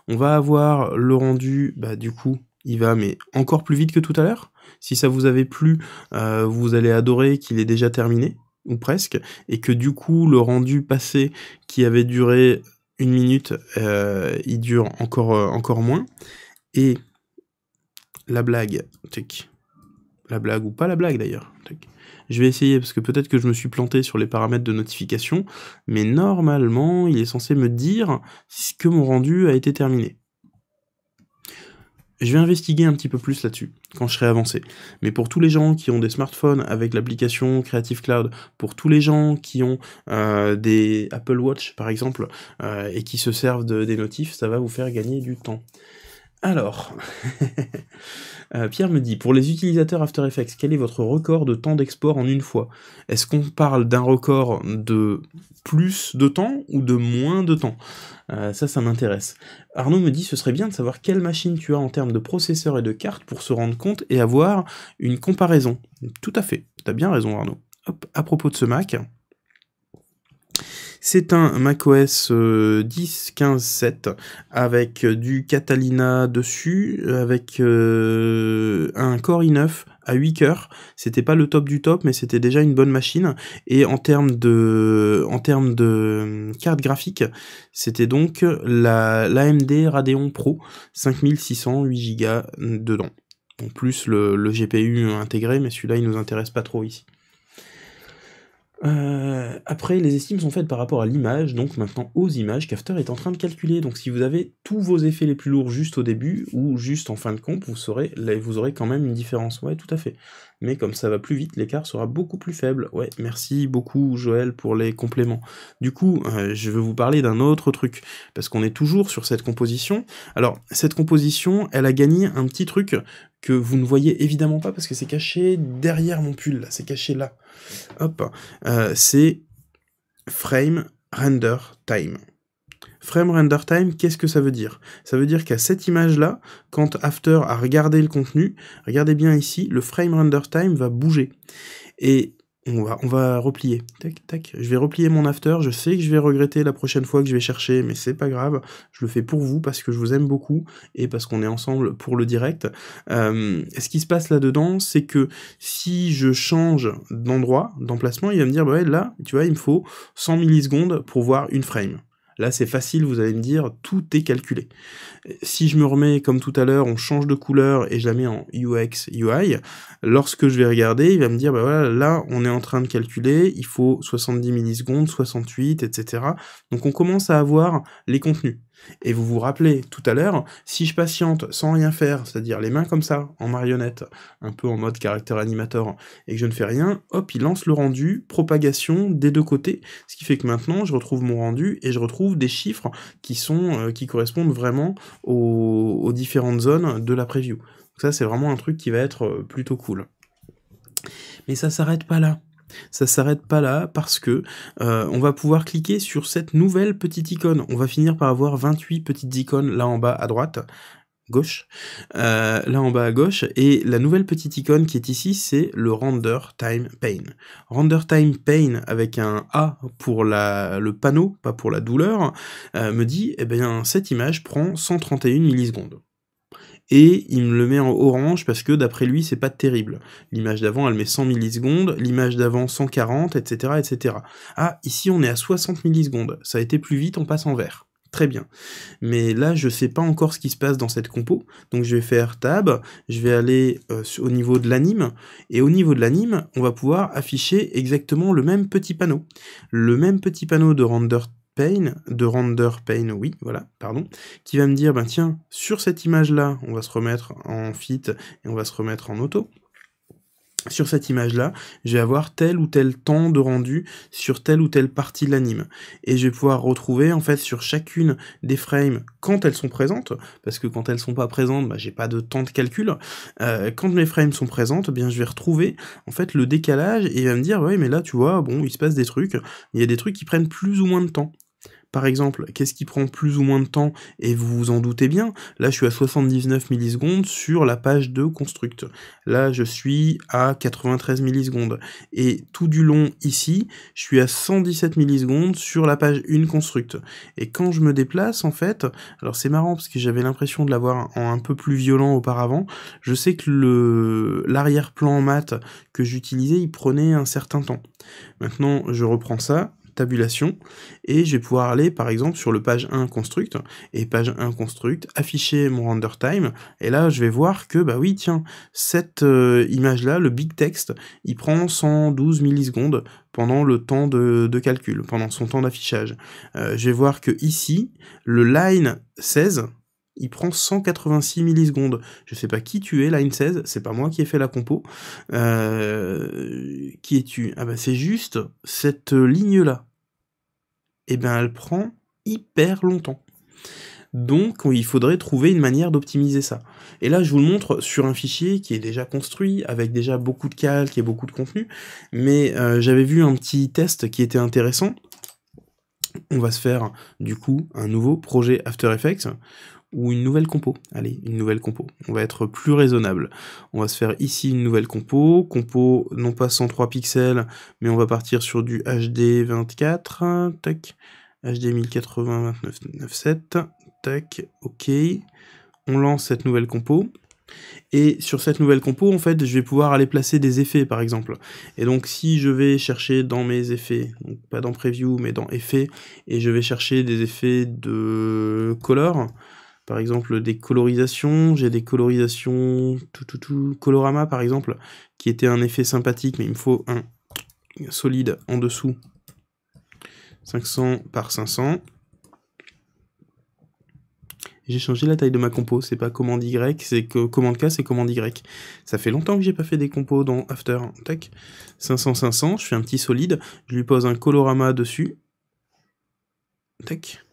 On va avoir le rendu, bah, du coup, il va mais encore plus vite que tout à l'heure. Si ça vous avait plu, euh, vous allez adorer qu'il est déjà terminé ou presque, et que du coup le rendu passé qui avait duré une minute, euh, il dure encore, euh, encore moins. Et la blague, la blague ou pas la blague d'ailleurs, je vais essayer parce que peut-être que je me suis planté sur les paramètres de notification, mais normalement il est censé me dire que mon rendu a été terminé. Je vais investiguer un petit peu plus là-dessus quand je serai avancé. Mais pour tous les gens qui ont des smartphones avec l'application Creative Cloud, pour tous les gens qui ont euh, des Apple Watch par exemple euh, et qui se servent des notifs, ça va vous faire gagner du temps. Alors, (laughs) euh, Pierre me dit, pour les utilisateurs After Effects, quel est votre record de temps d'export en une fois Est-ce qu'on parle d'un record de plus de temps ou de moins de temps euh, Ça, ça m'intéresse. Arnaud me dit, ce serait bien de savoir quelle machine tu as en termes de processeur et de carte pour se rendre compte et avoir une comparaison. Tout à fait, t'as bien raison Arnaud. Hop, à propos de ce Mac, c'est un macOS 10, 15, 7 avec euh, du Catalina dessus, avec euh, un Core i9 à 8 cœurs. C'était pas le top du top, mais c'était déjà une bonne machine. Et en termes de, en termes de euh, carte graphique, c'était donc la, l'AMD Radeon Pro 5608 Go dedans. En plus le, le GPU intégré, mais celui-là il nous intéresse pas trop ici. Euh, après, les estimes sont faites par rapport à l'image, donc maintenant aux images qu'After est en train de calculer. Donc si vous avez tous vos effets les plus lourds juste au début ou juste en fin de compte, vous, saurez, vous aurez quand même une différence. Ouais, tout à fait. Mais comme ça va plus vite, l'écart sera beaucoup plus faible. Ouais, merci beaucoup Joël pour les compléments. Du coup, euh, je veux vous parler d'un autre truc, parce qu'on est toujours sur cette composition. Alors, cette composition, elle a gagné un petit truc que vous ne voyez évidemment pas parce que c'est caché derrière mon pull, là, c'est caché là. Hop, euh, c'est frame render time. Frame render time, qu'est-ce que ça veut dire Ça veut dire qu'à cette image-là, quand After a regardé le contenu, regardez bien ici, le frame render time va bouger. Et on va, on va replier. Tac, tac. Je vais replier mon after. Je sais que je vais regretter la prochaine fois que je vais chercher, mais c'est pas grave. Je le fais pour vous parce que je vous aime beaucoup et parce qu'on est ensemble pour le direct. Euh, ce qui se passe là-dedans, c'est que si je change d'endroit, d'emplacement, il va me dire, bah là, tu vois, il me faut 100 millisecondes pour voir une frame. Là, c'est facile, vous allez me dire, tout est calculé. Si je me remets, comme tout à l'heure, on change de couleur et je la mets en UX, UI, lorsque je vais regarder, il va me dire, bah voilà, là, on est en train de calculer, il faut 70 millisecondes, 68, etc. Donc, on commence à avoir les contenus. Et vous vous rappelez tout à l'heure, si je patiente sans rien faire, c'est-à-dire les mains comme ça, en marionnette, un peu en mode caractère animateur, et que je ne fais rien, hop, il lance le rendu, propagation des deux côtés, ce qui fait que maintenant je retrouve mon rendu et je retrouve des chiffres qui euh, correspondent vraiment aux, différentes zones de la preview. Donc ça c'est vraiment un truc qui va être euh, plutôt cool. Mais ça s'arrête pas là ça s'arrête pas là parce que euh, on va pouvoir cliquer sur cette nouvelle petite icône. On va finir par avoir 28 petites icônes là en bas à droite gauche, euh, là en bas à gauche, et la nouvelle petite icône qui est ici, c'est le Render Time Pain. Render Time Pain avec un A pour la, le panneau, pas pour la douleur, euh, me dit, eh bien, cette image prend 131 millisecondes et il me le met en orange parce que d'après lui c'est pas terrible. L'image d'avant elle met 100 millisecondes, l'image d'avant 140, etc., etc. Ah, ici on est à 60 millisecondes, ça a été plus vite, on passe en vert. Très bien. Mais là, je sais pas encore ce qui se passe dans cette compo, donc je vais faire tab, je vais aller euh, au niveau de l'anime, et au niveau de l'anime, on va pouvoir afficher exactement le même petit panneau. Le même petit panneau de render Pain, de render Pain, oui, voilà, pardon, qui va me dire, ben tiens, sur cette image-là, on va se remettre en fit et on va se remettre en auto. Sur cette image-là, je vais avoir tel ou tel temps de rendu sur telle ou telle partie de l'anime. Et je vais pouvoir retrouver, en fait, sur chacune des frames, quand elles sont présentes, parce que quand elles sont pas présentes, ben, j'ai pas de temps de calcul. Euh, quand mes frames sont présentes, bien, je vais retrouver, en fait, le décalage et il va me dire, oui, mais là, tu vois, bon, il se passe des trucs. Il y a des trucs qui prennent plus ou moins de temps par exemple, qu'est-ce qui prend plus ou moins de temps Et vous vous en doutez bien, là je suis à 79 millisecondes sur la page de construct. Là je suis à 93 millisecondes. Et tout du long ici, je suis à 117 millisecondes sur la page 1 construct. Et quand je me déplace en fait, alors c'est marrant parce que j'avais l'impression de l'avoir en un peu plus violent auparavant, je sais que l'arrière-plan mat que j'utilisais, il prenait un certain temps. Maintenant, je reprends ça, tabulation et je vais pouvoir aller par exemple sur le page 1 construct et page 1 construct, afficher mon render time et là je vais voir que bah oui tiens, cette euh, image là, le big text, il prend 112 millisecondes pendant le temps de, calcul, pendant son temps d'affichage. Euh, je vais voir que ici, le line 16, il prend 186 millisecondes. Je sais pas qui tu es, Line 16, c'est pas moi qui ai fait la compo. Euh, qui es-tu Ah bah, c'est juste cette ligne-là. Et eh ben elle prend hyper longtemps. Donc il faudrait trouver une manière d'optimiser ça. Et là je vous le montre sur un fichier qui est déjà construit, avec déjà beaucoup de calques et beaucoup de contenu, mais euh, j'avais vu un petit test qui était intéressant. On va se faire du coup un nouveau projet After Effects ou une nouvelle compo. Allez, une nouvelle compo. On va être plus raisonnable. On va se faire ici une nouvelle compo, compo non pas 103 pixels, mais on va partir sur du HD 24, tac, HD 1080 97 tac, ok. On lance cette nouvelle compo. Et sur cette nouvelle compo, en fait, je vais pouvoir aller placer des effets, par exemple. Et donc, si je vais chercher dans mes effets, pas dans Preview, mais dans Effets, et je vais chercher des effets de color, par exemple des colorisations. J'ai des colorisations, tout, tout, tout, colorama par exemple, qui était un effet sympathique, mais il me faut un solide en dessous. 500 par 500. J'ai changé la taille de ma compo, c'est pas commande Y, c'est commande K, c'est commande Y. Ça fait longtemps que j'ai pas fait des compos dans After. Tac. 500, 500, je fais un petit solide, je lui pose un colorama dessus. Tac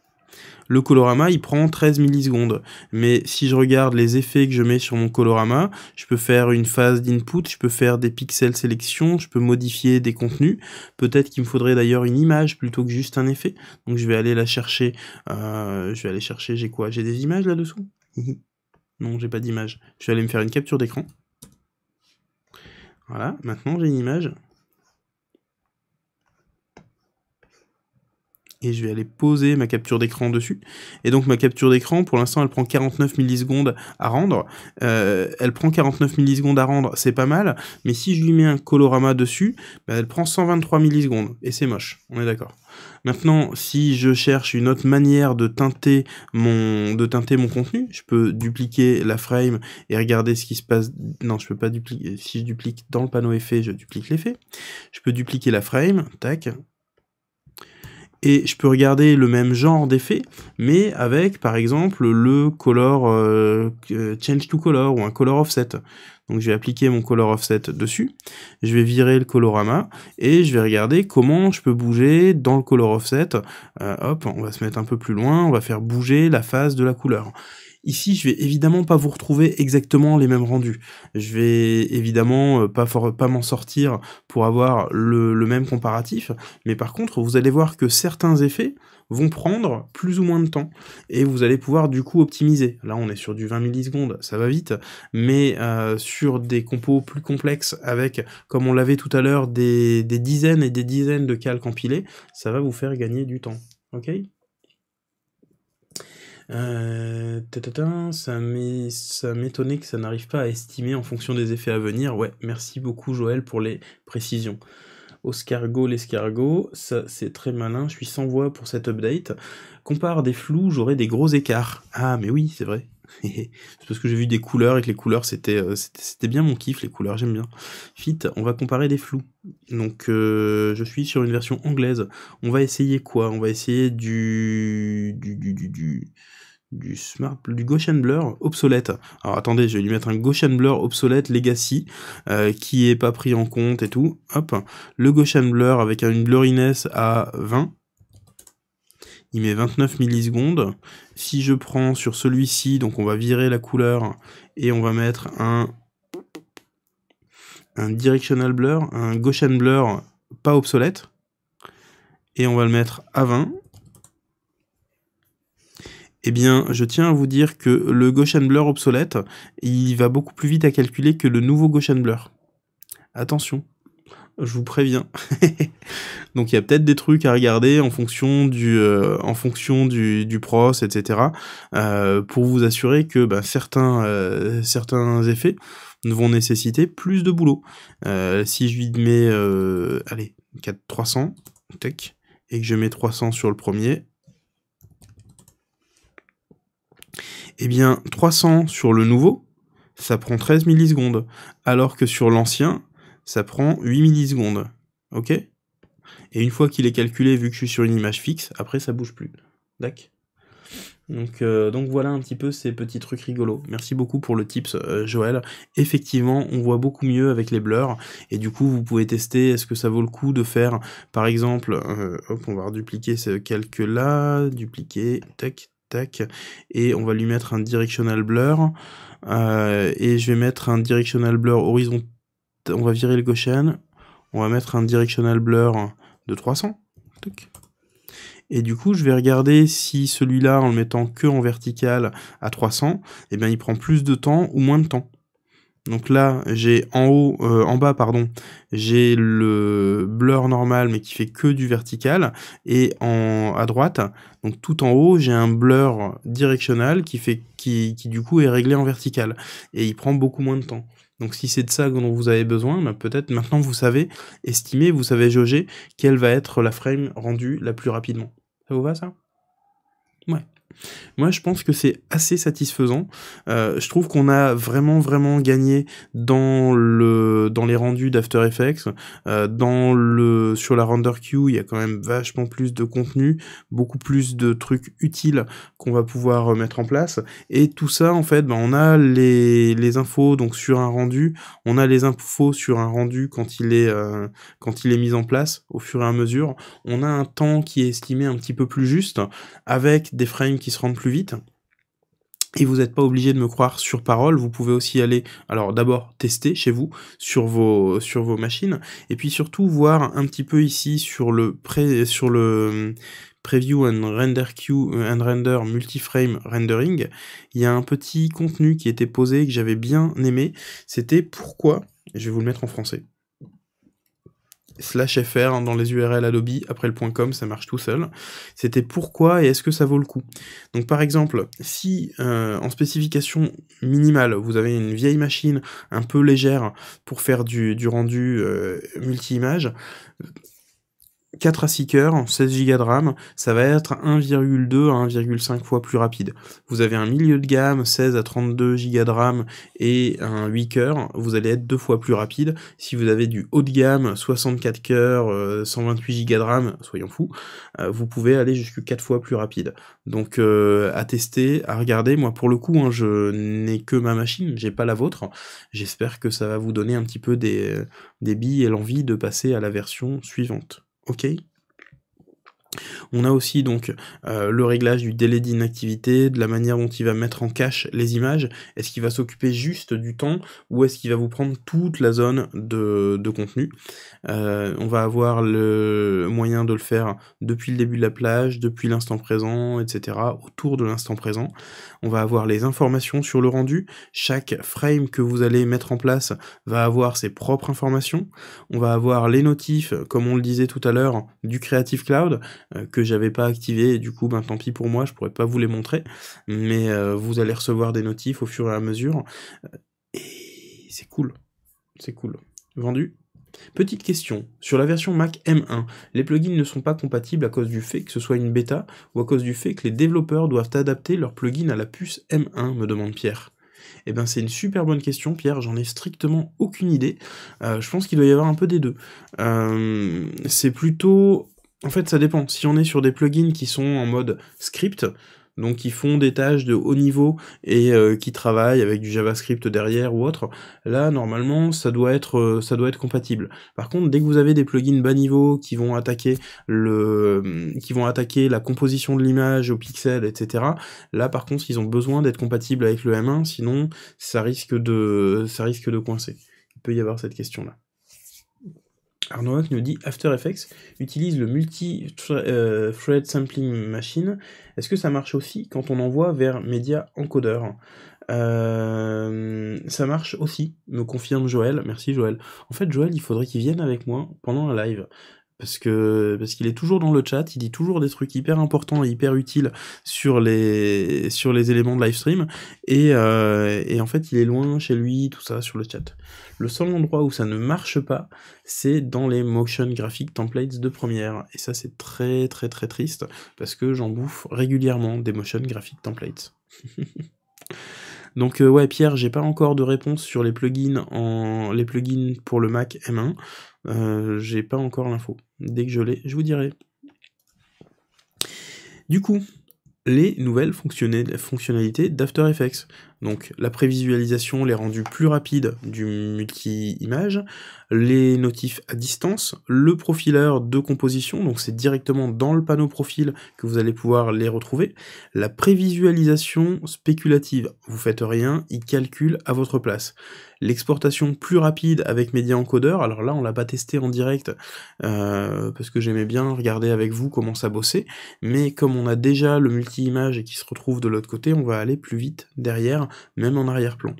le colorama il prend 13 millisecondes. Mais si je regarde les effets que je mets sur mon colorama, je peux faire une phase d'input, je peux faire des pixels sélection, je peux modifier des contenus. Peut-être qu'il me faudrait d'ailleurs une image plutôt que juste un effet. Donc je vais aller la chercher. Euh, je vais aller chercher, j'ai quoi J'ai des images là-dessous (laughs) Non, j'ai pas d'image. Je vais aller me faire une capture d'écran. Voilà, maintenant j'ai une image. et je vais aller poser ma capture d'écran dessus. Et donc ma capture d'écran, pour l'instant, elle prend 49 millisecondes à rendre. Euh, elle prend 49 millisecondes à rendre, c'est pas mal, mais si je lui mets un colorama dessus, bah, elle prend 123 millisecondes, et c'est moche, on est d'accord. Maintenant, si je cherche une autre manière de teinter mon, de teinter mon contenu, je peux dupliquer la frame et regarder ce qui se passe. Non, je peux pas dupliquer. Si je duplique dans le panneau effet, je duplique l'effet. Je peux dupliquer la frame, tac, et je peux regarder le même genre d'effet, mais avec par exemple le color euh, euh, change to color ou un color offset. Donc je vais appliquer mon color offset dessus, je vais virer le colorama et je vais regarder comment je peux bouger dans le color offset. Euh, hop, on va se mettre un peu plus loin, on va faire bouger la phase de la couleur. Ici, je vais évidemment pas vous retrouver exactement les mêmes rendus. Je vais évidemment euh, pas, pas m'en sortir pour avoir le, même comparatif, mais par contre, vous allez voir que certains effets vont prendre plus ou moins de temps et vous allez pouvoir du coup optimiser. Là on est sur du 20 millisecondes, ça va vite, mais euh, sur des compos plus complexes avec, comme on l'avait tout à l'heure, des, dizaines et des dizaines de calques empilés, ça va vous faire gagner du temps. Ok euh, ça m'étonnait que ça n'arrive pas à estimer en fonction des effets à venir. Ouais, merci beaucoup Joël pour les précisions. Oscargo, l'escargot, ça c'est très malin, je suis sans voix pour cette update. Compare des flous, j'aurai des gros écarts. Ah mais oui, c'est vrai. (laughs) c'est parce que j'ai vu des couleurs et que les couleurs euh, c'était bien mon kiff, les couleurs j'aime bien. Fit, on va comparer des flous. Donc euh, je suis sur une version anglaise. On va essayer quoi On va essayer du du du du, du du du Gaussian Blur obsolète. Alors attendez, je vais lui mettre un Gaussian Blur obsolète Legacy euh, qui est pas pris en compte et tout. Hop, le Gaussian Blur avec une blurriness à 20. Il met 29 millisecondes si je prends sur celui-ci, donc on va virer la couleur et on va mettre un, directional blur, un Gaussian blur pas obsolète. Et on va le mettre à 20. Eh bien, je tiens à vous dire que le Gaussian blur obsolète, il va beaucoup plus vite à calculer que le nouveau Gaussian blur. Attention je vous préviens. (laughs) Donc il y a peut-être des trucs à regarder en fonction du, euh, en fonction du, pros, etc. Euh, pour vous assurer que bah, certains, euh, certains effets vont nécessiter plus de boulot. si je lui mets, allez, 4, 300, tech et que je mets 300 sur le premier, eh bien 300 sur le nouveau, ça prend 13 millisecondes, alors que sur l'ancien, ça prend 8 millisecondes. Ok Et une fois qu'il est calculé, vu que je suis sur une image fixe, après ça bouge plus. D'accord euh, donc, voilà un petit peu ces petits trucs rigolos. Merci beaucoup pour le tips, euh, Joël. Effectivement, on voit beaucoup mieux avec les blurs. Et du coup, vous pouvez tester est-ce que ça vaut le coup de faire, par exemple, euh, hop, on va redupliquer ce calque-là, dupliquer, tac, tac, et on va lui mettre un directional blur. et je vais mettre un directional blur horizontal on va virer le Gaussian, on va mettre un directional blur de 300. Et du coup, je vais regarder si celui-là, en le mettant que en vertical à 300, eh il prend plus de temps ou moins de temps. Donc là, j'ai en haut, euh, en bas, pardon, j'ai le blur normal, mais qui fait que du vertical, et en à droite, donc tout en haut, j'ai un blur directional qui fait qui, qui du coup est réglé en vertical, et il prend beaucoup moins de temps. Donc si c'est de ça dont vous avez besoin, ben, peut-être maintenant vous savez estimer, vous savez jauger quelle va être la frame rendue la plus rapidement. Ça vous va ça Ouais. Moi, je pense que c'est assez satisfaisant. Euh, je trouve qu'on a vraiment, vraiment gagné dans, le, dans les rendus d'After Effects. Euh, dans le, sur la render queue, il y a quand même vachement plus de contenu, beaucoup plus de trucs utiles qu'on va pouvoir euh, mettre en place. Et tout ça, en fait, ben, on a les, les infos donc, sur un rendu, on a les infos sur un rendu quand il, est, quand il est mis en place au fur et à mesure. On a un temps qui est estimé un petit peu plus juste avec des frames qui se rendent plus vite. Et vous n'êtes pas obligé de me croire sur parole, vous pouvez aussi aller, alors d'abord tester chez vous sur vos, sur vos machines, et puis surtout voir un petit peu ici sur le, pré, sur le euh, preview and render queue euh, and render multi frame rendering, il y a un petit contenu qui était posé que j'avais bien aimé, c'était pourquoi, je vais vous le mettre en français, slash fr dans les URL Adobe, après le point .com, ça marche tout seul. C'était pourquoi et est-ce que ça vaut le coup Donc par exemple, si euh, en spécification minimale, vous avez une vieille machine un peu légère pour faire du, rendu euh, multi-image, 4 à 6 cœurs, 16 Go de RAM, ça va être 1,2 à 1,5 fois plus rapide. Vous avez un milieu de gamme, 16 à 32 Go de RAM et un 8 cœurs, vous allez être deux fois plus rapide. Si vous avez du haut de gamme, 64 cœurs, 128 euh, Go de RAM, soyons fous, euh, vous pouvez aller jusqu'à 4 fois plus rapide. Donc euh, à tester, à regarder. Moi pour le coup, hein, je n'ai que ma machine, j'ai pas la vôtre. J'espère que ça va vous donner un petit peu des billes et l'envie de passer à la version suivante. OK On a aussi donc euh, le réglage du délai d'inactivité, de la manière dont il va mettre en cache les images. Est-ce qu'il va s'occuper juste du temps ou est-ce qu'il va vous prendre toute la zone de, contenu euh, On va avoir le moyen de le faire depuis le début de la plage, depuis l'instant présent, etc. Autour de l'instant présent. On va avoir les informations sur le rendu. Chaque frame que vous allez mettre en place va avoir ses propres informations. On va avoir les notifs, comme on le disait tout à l'heure, du Creative Cloud euh, que j'avais pas activé et du coup ben tant pis pour moi je pourrais pas vous les montrer mais euh, vous allez recevoir des notifs au fur et à mesure euh, et c'est cool c'est cool vendu Petite question, sur la version Mac M1, les plugins ne sont pas compatibles à cause du fait que ce soit une bêta ou à cause du fait que les développeurs doivent adapter leurs plugins à la puce M1, me demande Pierre. et eh ben c'est une super bonne question Pierre, j'en ai strictement aucune idée. je pense qu'il doit y avoir un peu des deux. c'est plutôt en fait, ça dépend. Si on est sur des plugins qui sont en mode script, donc qui font des tâches de haut niveau et euh, qui travaillent avec du JavaScript derrière ou autre, là normalement ça doit être euh, ça doit être compatible. Par contre, dès que vous avez des plugins bas niveau qui vont attaquer le qui vont attaquer la composition de l'image au pixel, etc. Là par contre, ils ont besoin d'être compatibles avec le M1, sinon ça risque de ça risque de coincer. Il peut y avoir cette question là. Arnaud qui nous dit After Effects utilise le multi-thread euh, sampling machine. Est-ce que ça marche aussi quand on envoie vers Media Encoder euh, ça marche aussi, me confirme Joël. Merci Joël. En fait, Joël, il faudrait qu'il vienne avec moi pendant un live parce que parce qu'il est toujours dans le chat, il dit toujours des trucs hyper importants et hyper utiles sur les sur les éléments de live stream et, euh, et en fait il est loin chez lui tout ça sur le chat. Le seul endroit où ça ne marche pas, c'est dans les motion graphic templates de première et ça c'est très très très triste parce que j'en bouffe régulièrement des motion graphic templates. (laughs) Donc euh, ouais Pierre, j'ai pas encore de réponse sur les plugins en les plugins pour le Mac M1. Euh, j'ai pas encore l'info. Dès que je l'ai, je vous dirai. Du coup, les nouvelles fonctionnalités d'After Effects. Donc la prévisualisation, les rendus plus rapides du multi-image, les notifs à distance, le profileur de composition, donc c'est directement dans le panneau profil que vous allez pouvoir les retrouver, la prévisualisation spéculative, vous faites rien, il calcule à votre place. L'exportation plus rapide avec Media Encoder, alors là on l'a pas testé en direct euh, parce que j'aimais bien regarder avec vous comment ça bossait, mais comme on a déjà le multi-image et qui se retrouve de l'autre côté, on va aller plus vite derrière même en arrière-plan.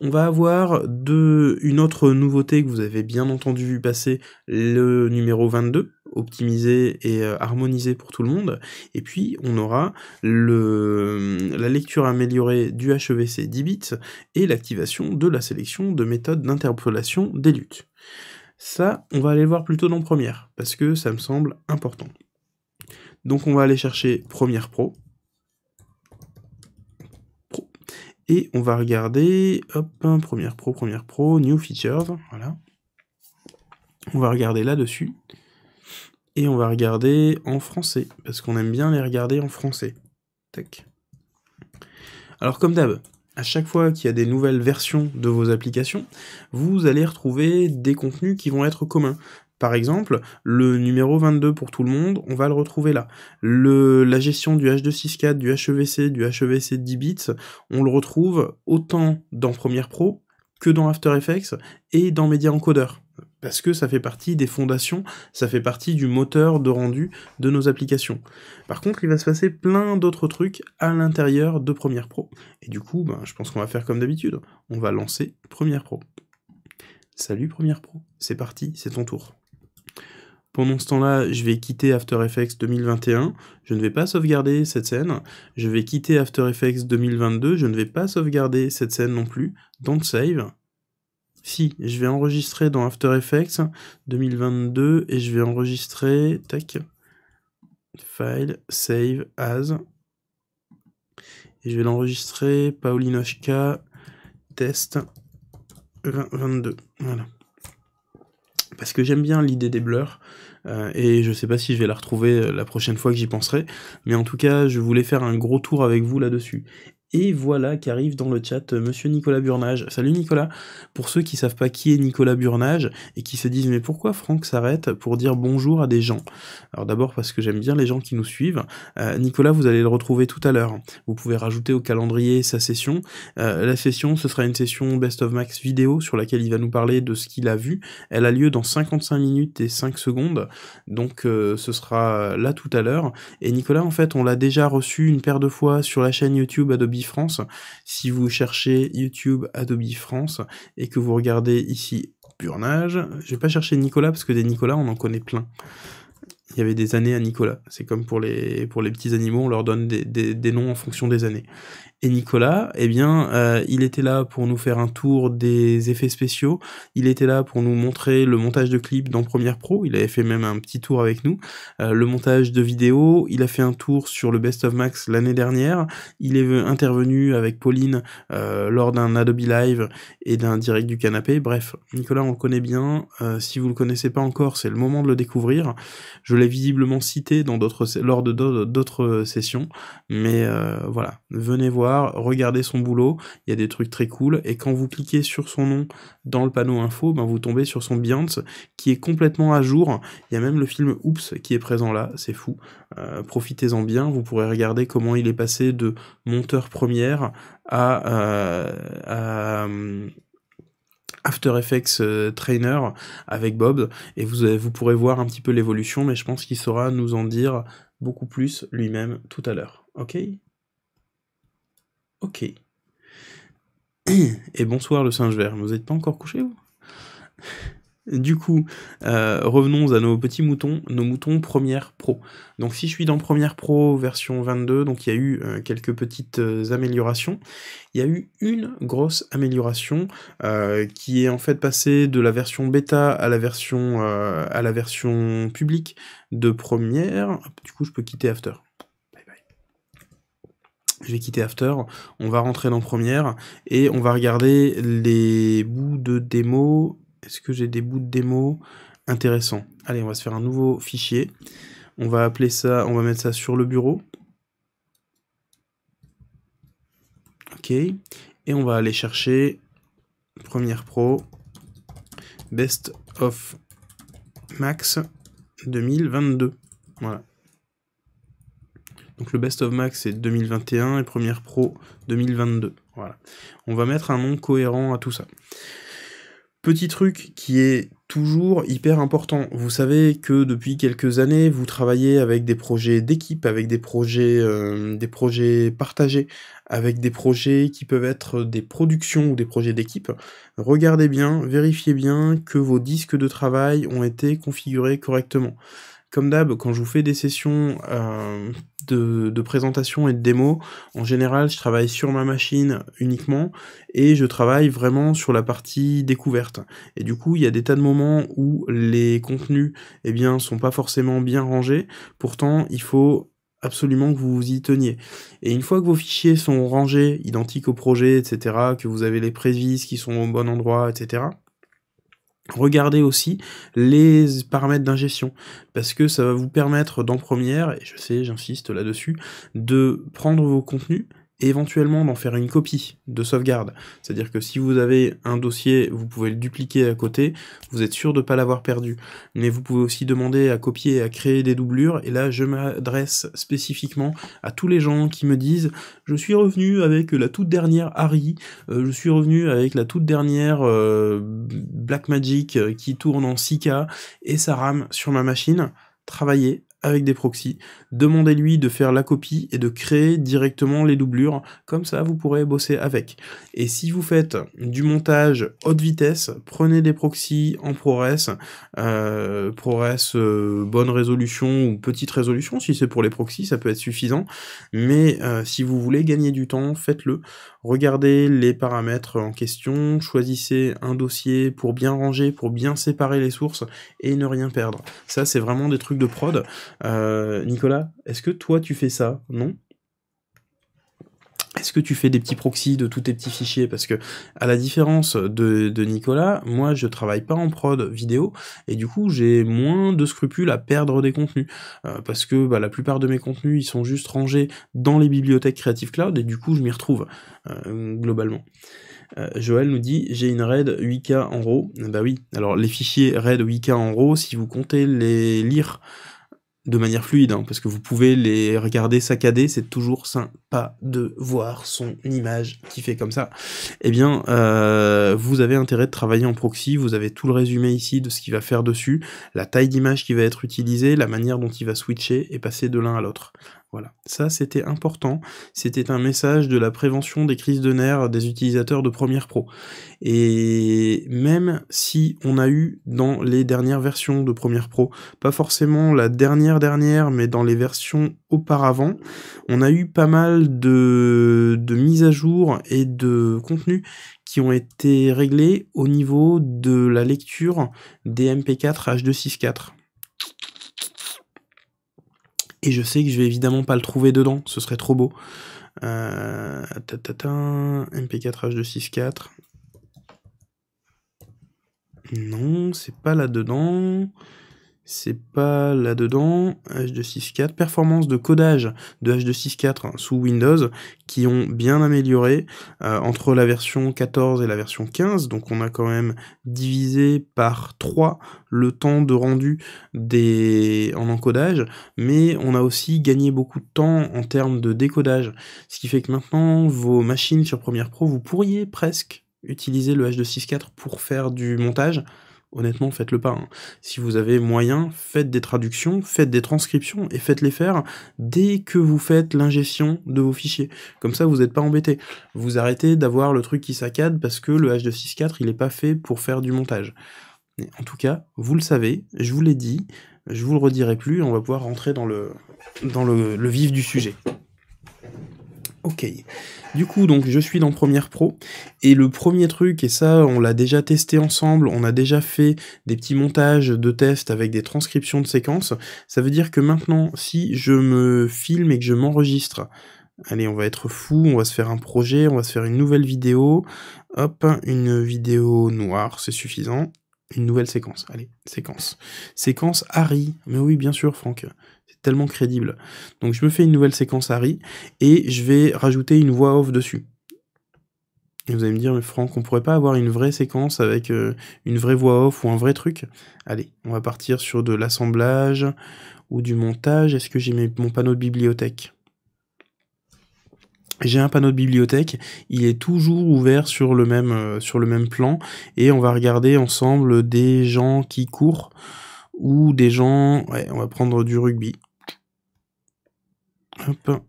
On va avoir une autre nouveauté que vous avez bien entendu passer, le numéro 22, optimisé et euh, harmonisé pour tout le monde. Et puis, on aura la lecture améliorée du HEVC 10 bits et l'activation de la sélection de méthodes d'interpolation des luttes. Ça, on va aller voir plutôt dans Première, parce que ça me semble important. Donc on va aller chercher Première Pro, Et on va regarder, hop, première pro, première pro, new features, voilà. On va regarder là-dessus. Et on va regarder en français, parce qu'on aime bien les regarder en français. Tac. Alors comme d'hab, à chaque fois qu'il y a des nouvelles versions de vos applications, vous allez retrouver des contenus qui vont être communs. Par exemple, le numéro 22 pour tout le monde, on va le retrouver là. la gestion du H264, du HEVC, du HEVC 10 bits, on le retrouve autant dans Premiere Pro que dans After Effects et dans Media Encoder. Parce que ça fait partie des fondations, ça fait partie du moteur de rendu de nos applications. Par contre, il va se passer plein d'autres trucs à l'intérieur de Premiere Pro. Et du coup, ben, je pense qu'on va faire comme d'habitude. On va lancer Premiere Pro. Salut Premiere Pro, c'est parti, c'est ton tour. Pendant ce temps-là, je vais quitter After Effects 2021, je ne vais pas sauvegarder cette scène. Je vais quitter After Effects 2022, je ne vais pas sauvegarder cette scène non plus. Don't save. Si, je vais enregistrer dans After Effects 2022 et je vais enregistrer, tac, file, save as. Et je vais l'enregistrer, Paulinochka, test 22. Voilà. Parce que j'aime bien l'idée des blurs. Euh, et je sais pas si je vais la retrouver euh, la prochaine fois que j'y penserai, mais en tout cas je voulais faire un gros tour avec vous là-dessus. Et voilà qu'arrive dans le chat euh, Monsieur Nicolas Burnage. Salut Nicolas. Pour ceux qui savent pas qui est Nicolas Burnage et qui se disent mais pourquoi Franck s'arrête pour dire bonjour à des gens Alors d'abord parce que j'aime bien les gens qui nous suivent. Euh, Nicolas, vous allez le retrouver tout à l'heure. Vous pouvez rajouter au calendrier sa session. Euh, la session, ce sera une session Best of Max vidéo sur laquelle il va nous parler de ce qu'il a vu. Elle a lieu dans 55 minutes et 5 secondes. Donc ce sera là tout à l'heure. Et Nicolas, en fait, on l'a déjà reçu une paire de fois sur la chaîne YouTube Adobe France, si vous cherchez YouTube Adobe France et que vous regardez ici Burnage, je vais pas chercher Nicolas parce que des Nicolas on en connaît plein il y avait des années à Nicolas. C'est comme pour les, pour les petits animaux, on leur donne des, noms en fonction des années. Et Nicolas, eh bien, euh, il était là pour nous faire un tour des effets spéciaux, il était là pour nous montrer le montage de clips dans Premiere Pro, il avait fait même un petit tour avec nous, euh, le montage de vidéos, il a fait un tour sur le Best of Max l'année dernière, il est intervenu avec Pauline euh, lors d'un Adobe Live et d'un direct du canapé, bref, Nicolas, on le connaît bien, si vous le connaissez pas encore, c'est le moment de le découvrir, je l'ai visiblement cité dans d'autres lors de d'autres euh, sessions, mais euh, voilà, venez voir, regardez son boulot, il y a des trucs très cool et quand vous cliquez sur son nom dans le panneau info, ben vous tombez sur son Beyonce qui est complètement à jour. Il y a même le film Oups qui est présent là, c'est fou. Euh, profitez-en bien, vous pourrez regarder comment il est passé de monteur première à, à After Effects euh, Trainer avec Bob et vous, vous pourrez voir un petit peu l'évolution, mais je pense qu'il saura nous en dire beaucoup plus lui-même tout à l'heure. Ok Ok. (clears throat) Et bonsoir le singe vert, vous n'êtes pas encore couché vous du coup, euh, revenons à nos petits moutons, nos moutons Première Pro. Donc si je suis dans Première Pro version 22, donc il y a eu euh, quelques petites euh, améliorations. Il y a eu une grosse amélioration qui est en fait passée de la version bêta à la version, à la version publique de Première. Du coup, je peux quitter After je vais quitter After, on va rentrer dans Première et on va regarder les bouts de démo est-ce que j'ai des bouts de démo intéressants Allez, on va se faire un nouveau fichier. On va appeler ça, on va mettre ça sur le bureau. OK. Et on va aller chercher Première Pro Best of Max 2022. Voilà. Donc le Best of Max c'est 2021 et Première Pro 2022. Voilà. On va mettre un nom cohérent à tout ça. Petit truc qui est toujours hyper important. Vous savez que depuis quelques années, vous travaillez avec des projets d'équipe, avec des projets, euh, des projets partagés, avec des projets qui peuvent être des productions ou des projets d'équipe. Regardez bien, vérifiez bien que vos disques de travail ont été configurés correctement. Comme d'hab, quand je vous fais des sessions euh, de, présentation et de démo, en général, je travaille sur ma machine uniquement et je travaille vraiment sur la partie découverte. Et du coup, il y a des tas de moments où les contenus, eh bien, sont pas forcément bien rangés. Pourtant, il faut absolument que vous vous y teniez. Et une fois que vos fichiers sont rangés, identiques au projet, etc., que vous avez les prévises qui sont au bon endroit, etc., Regardez aussi les paramètres d'ingestion, parce que ça va vous permettre dans première, et je sais, j'insiste là-dessus, de prendre vos contenus, éventuellement d'en faire une copie de sauvegarde. C'est-à-dire que si vous avez un dossier, vous pouvez le dupliquer à côté, vous êtes sûr de ne pas l'avoir perdu. Mais vous pouvez aussi demander à copier et à créer des doublures, et là je m'adresse spécifiquement à tous les gens qui me disent « je suis revenu avec la toute dernière Harry, euh, je suis revenu avec la toute dernière euh, Black Blackmagic euh, qui tourne en 6K, et ça rame sur ma machine ». Travaillez avec des proxys. Demandez-lui de faire la copie et de créer directement les doublures, comme ça vous pourrez bosser avec. Et si vous faites du montage haute vitesse, prenez des proxys en ProRes, euh, ProRes euh, bonne résolution ou petite résolution, si c'est pour les proxys, ça peut être suffisant, mais euh, si vous voulez gagner du temps, faites-le. Regardez les paramètres en question, choisissez un dossier pour bien ranger, pour bien séparer les sources et ne rien perdre. Ça, c'est vraiment des trucs de prod. Euh, Nicolas, est-ce que toi tu fais ça Non est-ce que tu fais des petits proxys de tous tes petits fichiers Parce que, à la différence de, Nicolas, moi je travaille pas en prod vidéo et du coup j'ai moins de scrupules à perdre des contenus. Euh, parce que bah, la plupart de mes contenus ils sont juste rangés dans les bibliothèques Creative Cloud et du coup je m'y retrouve euh, globalement. Joël nous dit j'ai une RAID 8K en RAW. Bah oui, alors les fichiers RAID 8K en RAW, si vous comptez les lire de manière fluide, hein, parce que vous pouvez les regarder saccader, c'est toujours sympa de voir son image qui fait comme ça, eh bien, euh, vous avez intérêt de travailler en proxy, vous avez tout le résumé ici de ce qu'il va faire dessus, la taille d'image qui va être utilisée, la manière dont il va switcher et passer de l'un à l'autre. Voilà, ça c'était important, c'était un message de la prévention des crises de nerfs des utilisateurs de Premiere Pro. Et même si on a eu dans les dernières versions de Premiere Pro, pas forcément la dernière dernière, mais dans les versions auparavant, on a eu pas mal de, mises à jour et de contenus qui ont été réglés au niveau de la lecture des MP4 H264. Et je sais que je vais évidemment pas le trouver dedans, ce serait trop beau. Euh, MP4 H264. Non, c'est pas là-dedans c'est pas là-dedans, H264, performance de codage de H264 sous Windows, qui ont bien amélioré euh, entre la version 14 et la version 15, donc on a quand même divisé par 3 le temps de rendu en encodage, mais on a aussi gagné beaucoup de temps en termes de décodage, ce qui fait que maintenant vos machines sur Premiere Pro, vous pourriez presque utiliser le H264 pour faire du montage, honnêtement, faites-le pas. Hein. Si vous avez moyen, faites des traductions, faites des transcriptions et faites-les faire dès que vous faites l'ingestion de vos fichiers. Comme ça, vous n'êtes pas embêté. Vous arrêtez d'avoir le truc qui saccade parce que le H264, il n'est pas fait pour faire du montage. en tout cas, vous le savez, je vous l'ai dit, je vous le redirai plus, on va pouvoir rentrer dans le, dans le vif du sujet. Ok. Du coup, donc je suis dans Première Pro et le premier truc et ça, on l'a déjà testé ensemble, on a déjà fait des petits montages de tests avec des transcriptions de séquences. Ça veut dire que maintenant, si je me filme et que je m'enregistre, allez, on va être fou, on va se faire un projet, on va se faire une nouvelle vidéo. Hop, une vidéo noire, c'est suffisant. Une nouvelle séquence. Allez, séquence. Séquence Harry. Mais oui, bien sûr, Franck tellement crédible. Donc je me fais une nouvelle séquence Harry et je vais rajouter une voix off dessus. Et vous allez me dire, mais Franck, on pourrait pas avoir une vraie séquence avec euh, une vraie voix off ou un vrai truc Allez, on va partir sur de l'assemblage ou du montage. Est-ce que j'ai mon panneau de bibliothèque j'ai un panneau de bibliothèque, il est toujours ouvert sur le même euh, sur le même plan et on va regarder ensemble des gens qui courent ou des gens ouais, on va prendre du rugby. Hop.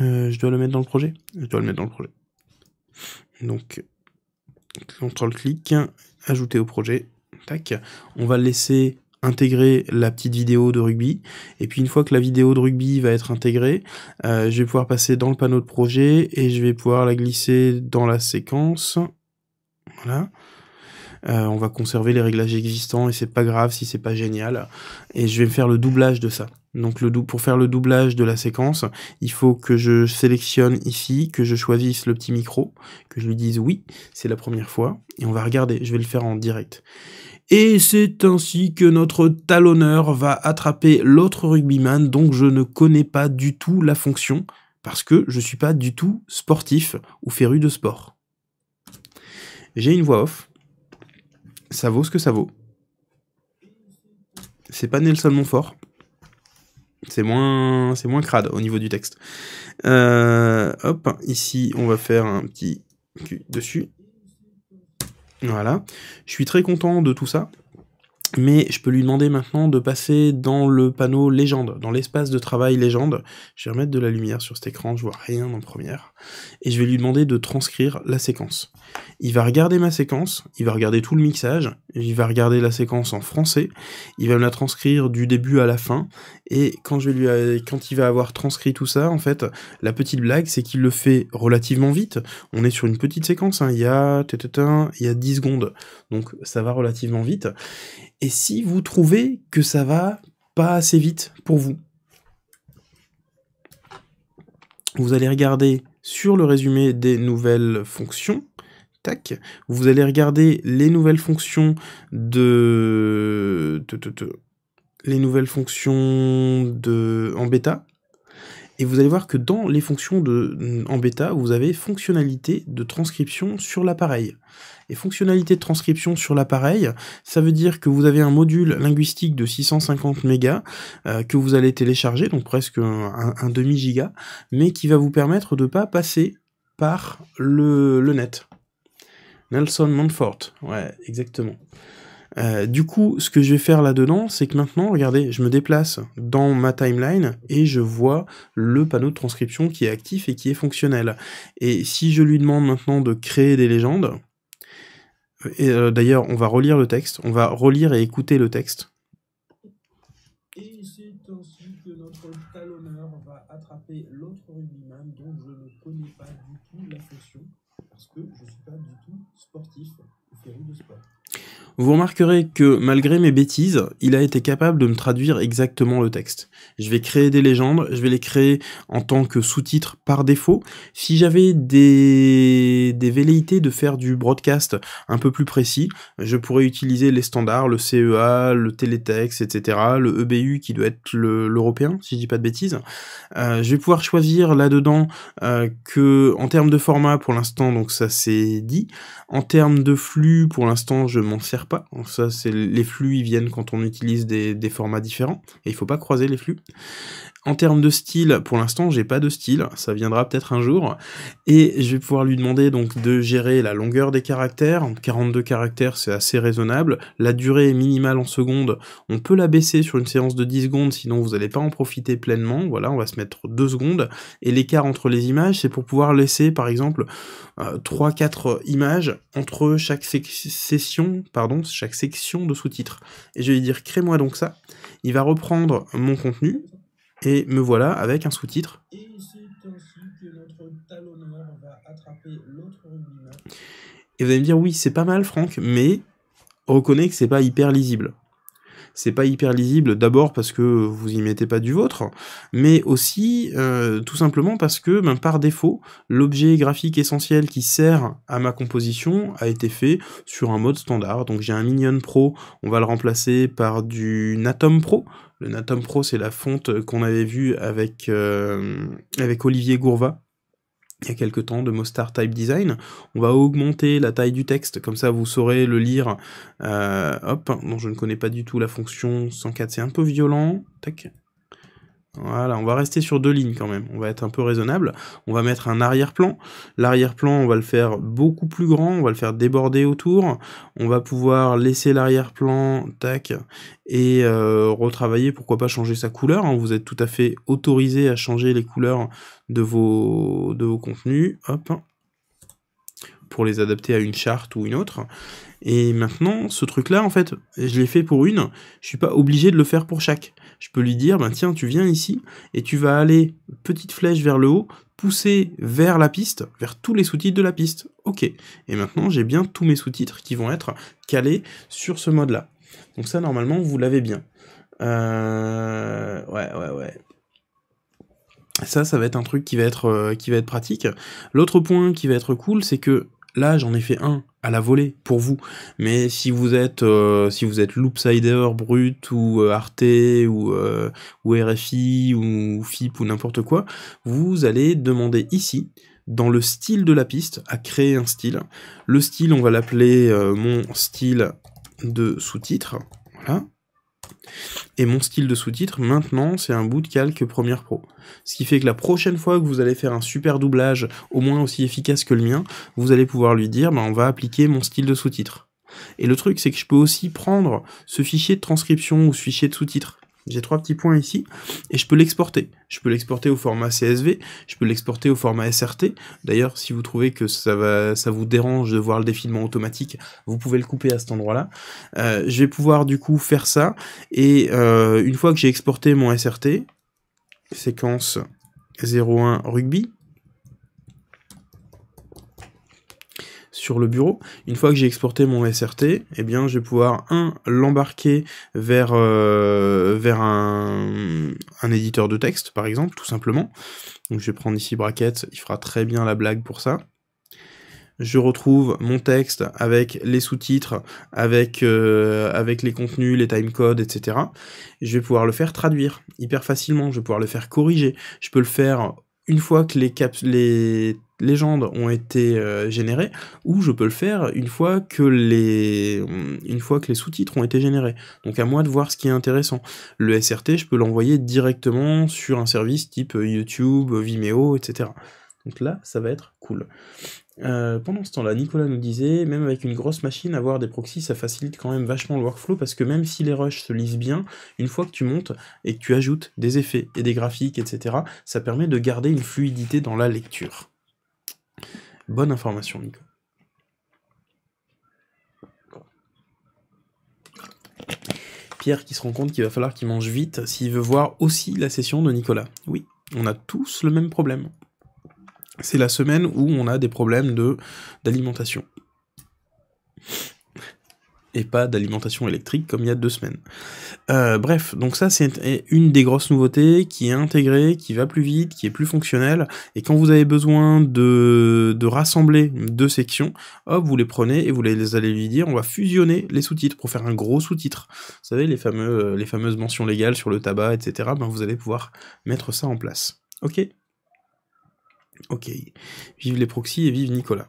Euh, je dois le mettre dans le projet Je dois le mettre dans le projet. Donc, CTRL-clic, ajouter au projet. Tac. On va laisser intégrer la petite vidéo de rugby. Et puis une fois que la vidéo de rugby va être intégrée, euh, je vais pouvoir passer dans le panneau de projet et je vais pouvoir la glisser dans la séquence. Voilà. Euh, on va conserver les réglages existants et c'est pas grave si c'est pas génial. Et je vais me faire le doublage de ça. Donc pour faire le doublage de la séquence, il faut que je sélectionne ici, que je choisisse le petit micro, que je lui dise oui, c'est la première fois, et on va regarder, je vais le faire en direct. Et c'est ainsi que notre talonneur va attraper l'autre rugbyman donc je ne connais pas du tout la fonction, parce que je ne suis pas du tout sportif ou féru de sport. J'ai une voix off, ça vaut ce que ça vaut. C'est pas Nelson Montfort. C'est moins, c'est moins crade au niveau du texte. Euh, hop, ici, on va faire un petit cul dessus. Voilà. Je suis très content de tout ça. Mais je peux lui demander maintenant de passer dans le panneau légende, dans l'espace de travail légende. Je vais remettre de la lumière sur cet écran, je vois rien en première. Et je vais lui demander de transcrire la séquence il va regarder ma séquence, il va regarder tout le mixage, il va regarder la séquence en français, il va me la transcrire du début à la fin, et quand, je lui euh, quand il va avoir transcrit tout ça, en fait, la petite blague, c'est qu'il le fait relativement vite. On est sur une petite séquence, hein. il, y a... il y a 10 secondes, donc ça va relativement vite. Et si vous trouvez que ça va pas assez vite pour vous, vous allez regarder sur le résumé des nouvelles fonctions, vous allez regarder les nouvelles fonctions de, les nouvelles fonctions de en bêta. Et vous allez voir que dans les fonctions de, en bêta, vous avez fonctionnalité de transcription sur l'appareil. Et fonctionnalité de transcription sur l'appareil, ça veut dire que vous avez un module linguistique de 650 mégas euh, que vous allez télécharger, donc presque un, demi-giga, mais qui va vous permettre de ne pas passer par le net. Nelson Montfort, ouais, exactement. Euh, du coup, ce que je vais faire là-dedans, c'est que maintenant, regardez, je me déplace dans ma timeline et je vois le panneau de transcription qui est actif et qui est fonctionnel. Et si je lui demande maintenant de créer des légendes, euh, et euh, d'ailleurs, on va relire le texte, on va relire et écouter le texte. sportif ou féru de sport. Vous remarquerez que malgré mes bêtises, il a été capable de me traduire exactement le texte. Je vais créer des légendes, je vais les créer en tant que sous-titres par défaut. Si j'avais des... velléités de faire du broadcast un peu plus précis, je pourrais utiliser les standards, le CEA, le télétexte, etc., le EBU qui doit être l'européen, si je dis pas de bêtises. Euh, je vais pouvoir choisir là-dedans euh, que en termes de format pour l'instant, donc ça c'est dit, en termes de flux pour l'instant je m'en sers ça, c'est les flux, ils viennent quand on utilise des, des formats différents. Et il faut pas croiser les flux. En termes de style, pour l'instant, j'ai pas de style, ça viendra peut-être un jour. Et je vais pouvoir lui demander donc de gérer la longueur des caractères. 42 caractères, c'est assez raisonnable. La durée minimale en secondes. On peut la baisser sur une séance de 10 secondes, sinon vous n'allez pas en profiter pleinement. Voilà, on va se mettre 2 secondes. Et l'écart entre les images, c'est pour pouvoir laisser, par exemple, 3-4 euh, images entre chaque pardon, chaque section de sous-titres. Et je vais lui dire, crée-moi donc ça. Il va reprendre mon contenu et me voilà avec un sous-titre. Et vous allez me dire, oui, c'est pas mal, Franck, mais reconnais que c'est pas hyper lisible c'est pas hyper lisible, d'abord parce que vous y mettez pas du vôtre, mais aussi euh, tout simplement parce que ben, par défaut, l'objet graphique essentiel qui sert à ma composition a été fait sur un mode standard. Donc j'ai un Minion Pro, on va le remplacer par du Natom Pro. Le Natom Pro, c'est la fonte qu'on avait vue avec, euh, avec Olivier Gourva, il y a quelques temps de Mostar Type Design. On va augmenter la taille du texte, comme ça vous saurez le lire. Euh, hop, non, je ne connais pas du tout la fonction 104, c'est un peu violent. Tac, voilà, on va rester sur deux lignes quand même, on va être un peu raisonnable. On va mettre un arrière-plan. L'arrière-plan, on va le faire beaucoup plus grand, on va le faire déborder autour. On va pouvoir laisser l'arrière-plan, tac, et euh, retravailler, pourquoi pas changer sa couleur. Hein. Vous êtes tout à fait autorisé à changer les couleurs de vos, de vos contenus, hop, pour les adapter à une charte ou une autre. Et maintenant, ce truc-là, en fait, je l'ai fait pour une, je suis pas obligé de le faire pour chaque. Je peux lui dire, ben tiens, tu viens ici et tu vas aller petite flèche vers le haut, pousser vers la piste, vers tous les sous-titres de la piste. Ok. Et maintenant, j'ai bien tous mes sous-titres qui vont être calés sur ce mode-là. Donc ça, normalement, vous l'avez bien. Euh, ouais, ouais, ouais. Ça, ça va être un truc qui va être, euh, qui va être pratique. L'autre point qui va être cool, c'est que là, j'en ai fait un à la volée pour vous. Mais si vous êtes euh, si vous êtes loopsider brut ou euh, Arte ou, euh, ou RFI ou FIP ou n'importe quoi, vous allez demander ici dans le style de la piste à créer un style. Le style, on va l'appeler mon style de sous-titre. Voilà. Et mon style de sous-titre, maintenant, c'est un bout de calque Premiere Pro. Ce qui fait que la prochaine fois que vous allez faire un super doublage, au moins aussi efficace que le mien, vous allez pouvoir lui dire, bah, on va appliquer mon style de sous-titre. Et le truc, c'est que je peux aussi prendre ce fichier de transcription ou ce fichier de sous-titre j'ai trois petits points ici et je peux l'exporter. Je peux l'exporter au format CSV, je peux l'exporter au format SRT. D'ailleurs, si vous trouvez que ça, ça vous dérange de voir le défilement automatique, vous pouvez le couper à cet endroit-là. Euh, je vais pouvoir du coup faire ça et euh, une fois que j'ai exporté mon SRT, séquence 01 rugby, sur le bureau. Une fois que j'ai exporté mon SRT, eh bien, je vais pouvoir, l'embarquer vers, euh, vers un, éditeur de texte, par exemple, tout simplement. Donc, je vais prendre ici bracket, il fera très bien la blague pour ça je retrouve mon texte avec les sous-titres, avec, euh, avec les contenus, les timecodes, etc. Je vais pouvoir le faire traduire hyper facilement, je vais pouvoir le faire corriger, je peux le faire une fois que les, les légendes ont été euh, générées, ou je peux le faire une fois que les, les sous-titres ont été générés. Donc à moi de voir ce qui est intéressant. Le SRT, je peux l'envoyer directement sur un service type YouTube, Vimeo, etc. Donc là, ça va être cool. Euh, pendant ce temps-là, Nicolas nous disait, même avec une grosse machine, avoir des proxys, ça facilite quand même vachement le workflow parce que même si les rushs se lisent bien, une fois que tu montes et que tu ajoutes des effets et des graphiques, etc., ça permet de garder une fluidité dans la lecture. Bonne information, Nico. Pierre qui se rend compte qu'il va falloir qu'il mange vite s'il veut voir aussi la session de Nicolas. Oui, on a tous le même problème. C'est la semaine où on a des problèmes d'alimentation et pas d'alimentation électrique comme il y a deux semaines. Euh, bref, donc ça c'est une des grosses nouveautés qui est intégrée, qui va plus vite, qui est plus fonctionnelle, et quand vous avez besoin de, de rassembler deux sections, hop, vous les prenez et vous les, allez lui dire, on va fusionner les sous-titres pour faire un gros sous-titre. Vous savez, les, fameux, euh, les fameuses mentions légales sur le tabac, etc., ben, vous allez pouvoir mettre ça en place. Ok Ok. Vive les proxys et vive Nicolas.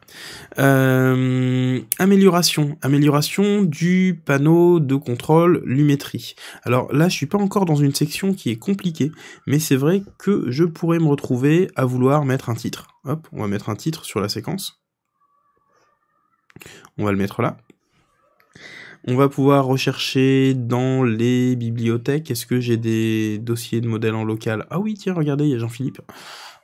Euh, amélioration. Amélioration du panneau de contrôle lumétrie. Alors là, je suis pas encore dans une section qui est compliquée, mais c'est vrai que je pourrais me retrouver à vouloir mettre un titre. Hop, on va mettre un titre sur la séquence. On va le mettre là. On va pouvoir rechercher dans les bibliothèques. Est-ce que j'ai des dossiers de modèles en local Ah oui, tiens, regardez, il y a Jean-Philippe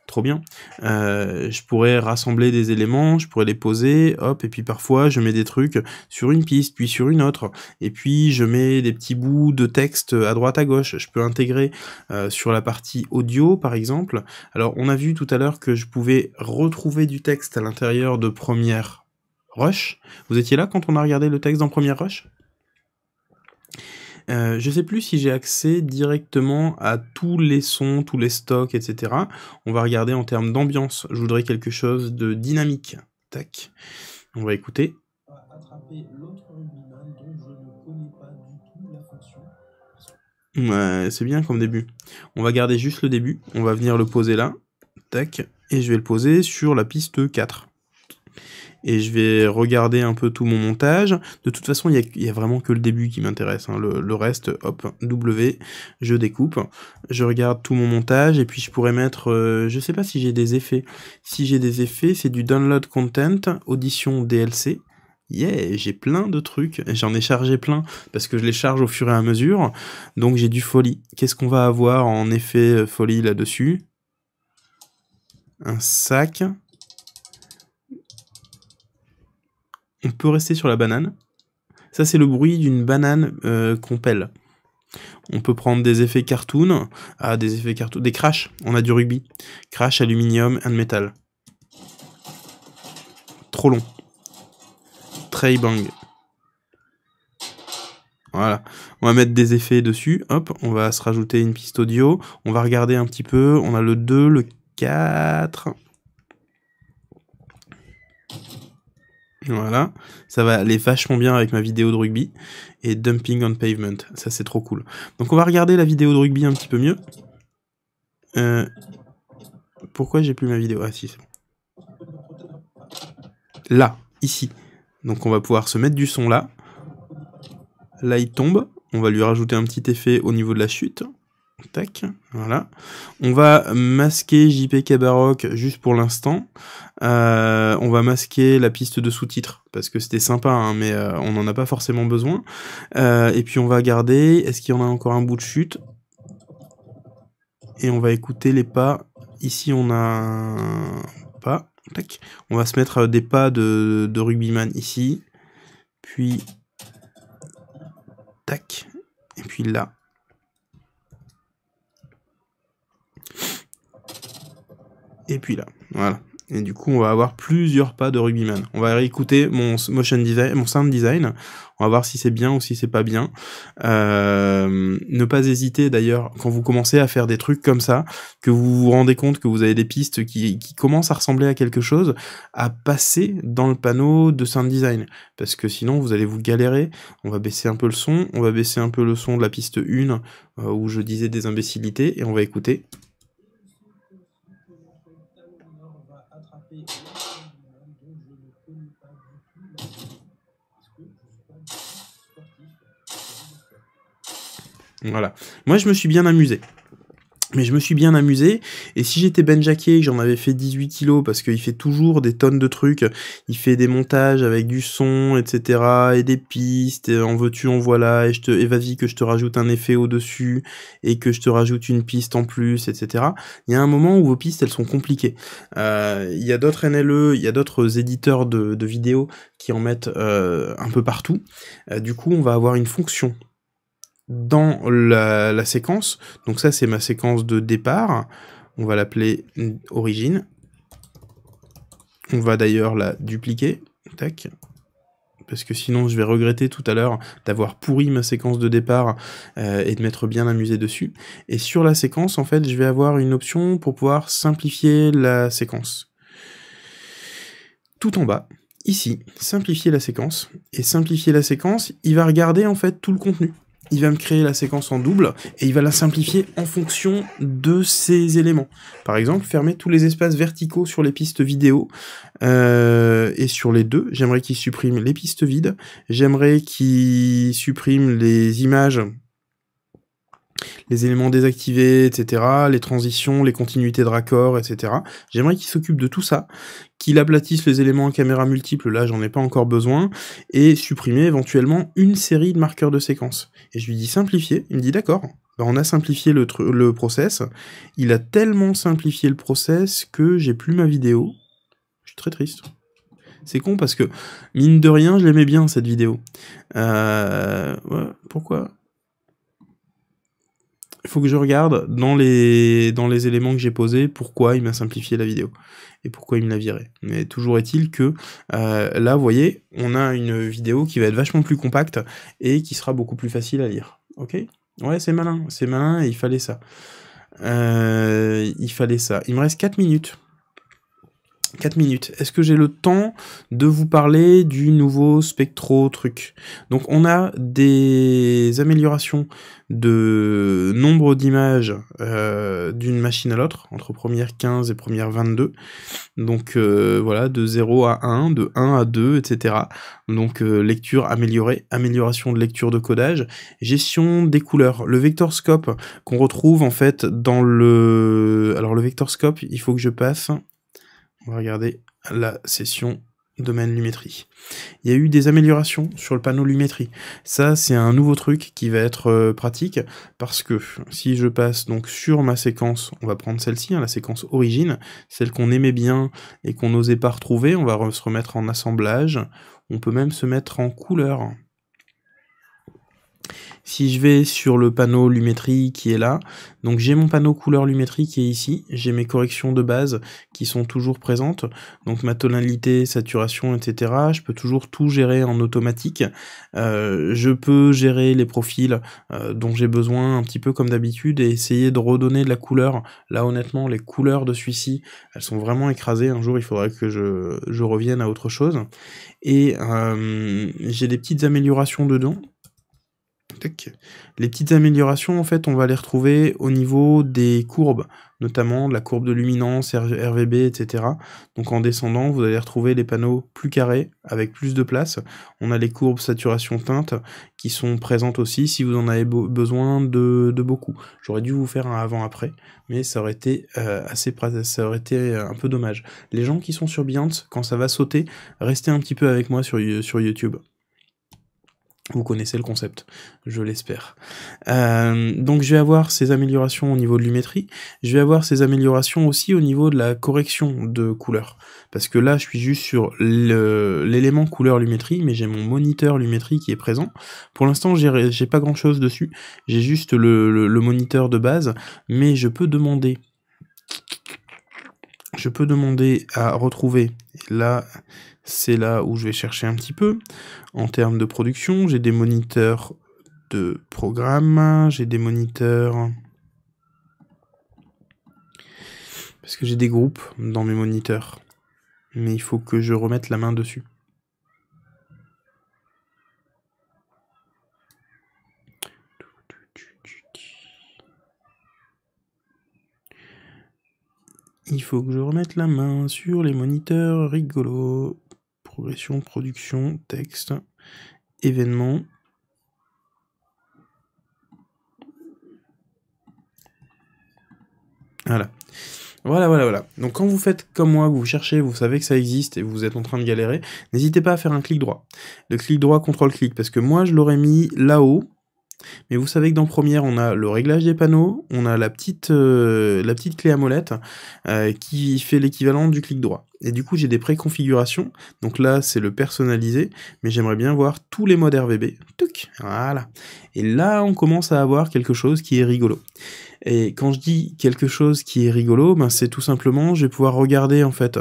trop bien. Euh, je pourrais rassembler des éléments, je pourrais les poser, hop, et puis parfois je mets des trucs sur une piste, puis sur une autre, et puis je mets des petits bouts de texte à droite à gauche. Je peux intégrer euh, sur la partie audio par exemple. Alors on a vu tout à l'heure que je pouvais retrouver du texte à l'intérieur de Première Rush. Vous étiez là quand on a regardé le texte dans Première Rush euh, je ne sais plus si j'ai accès directement à tous les sons, tous les stocks, etc. On va regarder en termes d'ambiance. Je voudrais quelque chose de dynamique. Tac. On va écouter. c'est bien comme début. On va garder juste le début. On va venir le poser là. Tac. Et je vais le poser sur la piste 4 et je vais regarder un peu tout mon montage. De toute façon, il n'y a, vraiment que le début qui m'intéresse. Hein. Le, reste, hop, W, je découpe, je regarde tout mon montage et puis je pourrais mettre, euh, Je ne sais pas si j'ai des effets. Si j'ai des effets, c'est du download content, audition DLC. Yeah, j'ai plein de trucs, j'en ai chargé plein parce que je les charge au fur et à mesure, donc j'ai du folie. Qu'est-ce qu'on va avoir en effet euh, folie là-dessus Un sac, on peut rester sur la banane. Ça, c'est le bruit d'une banane euh, qu'on pèle. On peut prendre des effets cartoon, ah, des effets cartoon, des crashs. On a du rugby. Crash, aluminium, and metal. Trop long. très bang. Voilà. On va mettre des effets dessus. Hop, on va se rajouter une piste audio. On va regarder un petit peu. On a le 2, le 4. Voilà, ça va aller vachement bien avec ma vidéo de rugby et dumping on pavement, ça c'est trop cool. Donc on va regarder la vidéo de rugby un petit peu mieux. Euh, pourquoi j'ai plus ma vidéo Ah si, c'est Là, ici. Donc on va pouvoir se mettre du son là. Là il tombe, on va lui rajouter un petit effet au niveau de la chute. Tac, voilà. On va masquer JPK Baroque juste pour l'instant. Euh, on va masquer la piste de sous-titres parce que c'était sympa, hein, mais euh, on n'en a pas forcément besoin. Euh, et puis on va garder. Est-ce qu'il y en a encore un bout de chute Et on va écouter les pas. Ici, on a un pas. On va se mettre des pas de, de rugbyman ici. Puis. Tac. Et puis là. et puis là. Voilà. Et du coup, on va avoir plusieurs pas de rugbyman. On va écouter mon motion design, mon sound design. On va voir si c'est bien ou si c'est pas bien. Euh, ne pas hésiter d'ailleurs quand vous commencez à faire des trucs comme ça, que vous vous rendez compte que vous avez des pistes qui, commencent à ressembler à quelque chose, à passer dans le panneau de sound design. Parce que sinon, vous allez vous galérer. On va baisser un peu le son. On va baisser un peu le son de la piste 1 euh, où je disais des imbécilités et on va écouter Voilà. Moi, je me suis bien amusé. Mais je me suis bien amusé, et si j'étais Ben et que j'en avais fait 18 kilos, parce qu'il fait toujours des tonnes de trucs, il fait des montages avec du son, etc., et des pistes, et en veux-tu, en voilà, et, je te, vas-y que je te rajoute un effet au-dessus, et que je te rajoute une piste en plus, etc. Il y a un moment où vos pistes, elles sont compliquées. Euh, il y a d'autres NLE, il y a d'autres éditeurs de, vidéos qui en mettent euh, un peu partout. Euh, du coup, on va avoir une fonction dans la, séquence. Donc ça, c'est ma séquence de départ. On va l'appeler origine. On va d'ailleurs la dupliquer. Tac. Parce que sinon, je vais regretter tout à l'heure d'avoir pourri ma séquence de départ euh, et de m'être bien amusé dessus. Et sur la séquence, en fait, je vais avoir une option pour pouvoir simplifier la séquence. Tout en bas, ici, simplifier la séquence. Et simplifier la séquence, il va regarder en fait tout le contenu il va me créer la séquence en double et il va la simplifier en fonction de ces éléments. Par exemple, fermer tous les espaces verticaux sur les pistes vidéo euh, et sur les deux, j'aimerais qu'il supprime les pistes vides, j'aimerais qu'il supprime les images les éléments désactivés, etc., les transitions, les continuités de raccords, etc. J'aimerais qu'il s'occupe de tout ça, qu'il aplatisse les éléments en caméra multiple, là j'en ai pas encore besoin, et supprimer éventuellement une série de marqueurs de séquence. Et je lui dis simplifier, il me dit d'accord, ben, on a simplifié le, le process, il a tellement simplifié le process que j'ai plus ma vidéo, je suis très triste. C'est con parce que, mine de rien, je l'aimais bien cette vidéo. Euh, pourquoi il faut que je regarde dans les, dans les éléments que j'ai posés pourquoi il m'a simplifié la vidéo et pourquoi il me l'a viré. Mais toujours est-il que euh, là, vous voyez, on a une vidéo qui va être vachement plus compacte et qui sera beaucoup plus facile à lire. Ok Ouais, c'est malin, c'est malin et il fallait ça. Euh, il fallait ça. Il me reste 4 minutes. 4 minutes. Est-ce que j'ai le temps de vous parler du nouveau spectro truc Donc on a des améliorations de nombre d'images euh, d'une machine à l'autre, entre première 15 et première 22. Donc euh, voilà, de 0 à 1, de 1 à 2, etc. Donc euh, lecture améliorée, amélioration de lecture de codage, gestion des couleurs. Le vectorscope qu'on retrouve en fait dans le... Alors le vectorscope, il faut que je passe on va regarder la session domaine lumétrie. Il y a eu des améliorations sur le panneau lumétrie. Ça, c'est un nouveau truc qui va être euh, pratique parce que si je passe donc sur ma séquence, on va prendre celle-ci, hein, la séquence origine, celle qu'on aimait bien et qu'on n'osait pas retrouver, on va se remettre en assemblage, on peut même se mettre en couleur. Si je vais sur le panneau Lumétrie qui est là, donc j'ai mon panneau couleur Lumétrie qui est ici, j'ai mes corrections de base qui sont toujours présentes, donc ma tonalité, saturation, etc. Je peux toujours tout gérer en automatique. Euh, je peux gérer les profils euh, dont j'ai besoin un petit peu comme d'habitude et essayer de redonner de la couleur. Là honnêtement, les couleurs de celui-ci, elles sont vraiment écrasées. Un jour, il faudrait que je, revienne à autre chose. Et euh, j'ai des petites améliorations dedans les petites améliorations, en fait, on va les retrouver au niveau des courbes, notamment la courbe de luminance, RVB, etc. Donc en descendant, vous allez retrouver les panneaux plus carrés, avec plus de place. On a les courbes saturation teinte qui sont présentes aussi si vous en avez besoin de, beaucoup. J'aurais dû vous faire un avant-après, mais ça aurait été euh, assez ça aurait été euh, un peu dommage. Les gens qui sont sur Bient, quand ça va sauter, restez un petit peu avec moi sur, sur YouTube. Vous connaissez le concept, je l'espère. Euh, donc je vais avoir ces améliorations au niveau de l'umétrie, je vais avoir ces améliorations aussi au niveau de la correction de couleur. Parce que là je suis juste sur l'élément couleur lumétrie, mais j'ai mon moniteur lumétrie qui est présent. Pour l'instant j'ai pas grand chose dessus, j'ai juste le, le moniteur de base, mais je peux demander je peux demander à retrouver, là c'est là où je vais chercher un petit peu, en termes de production. J'ai des moniteurs de programme, j'ai des moniteurs... Parce que j'ai des groupes dans mes moniteurs. Mais il faut que je remette la main dessus. Il faut que je remette la main sur les moniteurs rigolos progression, production, texte, événement. Voilà. Voilà, voilà, voilà. Donc quand vous faites comme moi, vous cherchez, vous savez que ça existe et vous êtes en train de galérer, n'hésitez pas à faire un clic droit. Le clic droit, contrôle clic, parce que moi je l'aurais mis là-haut, mais vous savez que dans Première, on a le réglage des panneaux, on a la petite, euh, la petite clé à molette euh, qui fait l'équivalent du clic droit. Et du coup, j'ai des préconfigurations. Donc là, c'est le personnalisé, mais j'aimerais bien voir tous les modes RVB. voilà. Et là, on commence à avoir quelque chose qui est rigolo. Et quand je dis quelque chose qui est rigolo, ben c'est tout simplement, je vais pouvoir regarder en fait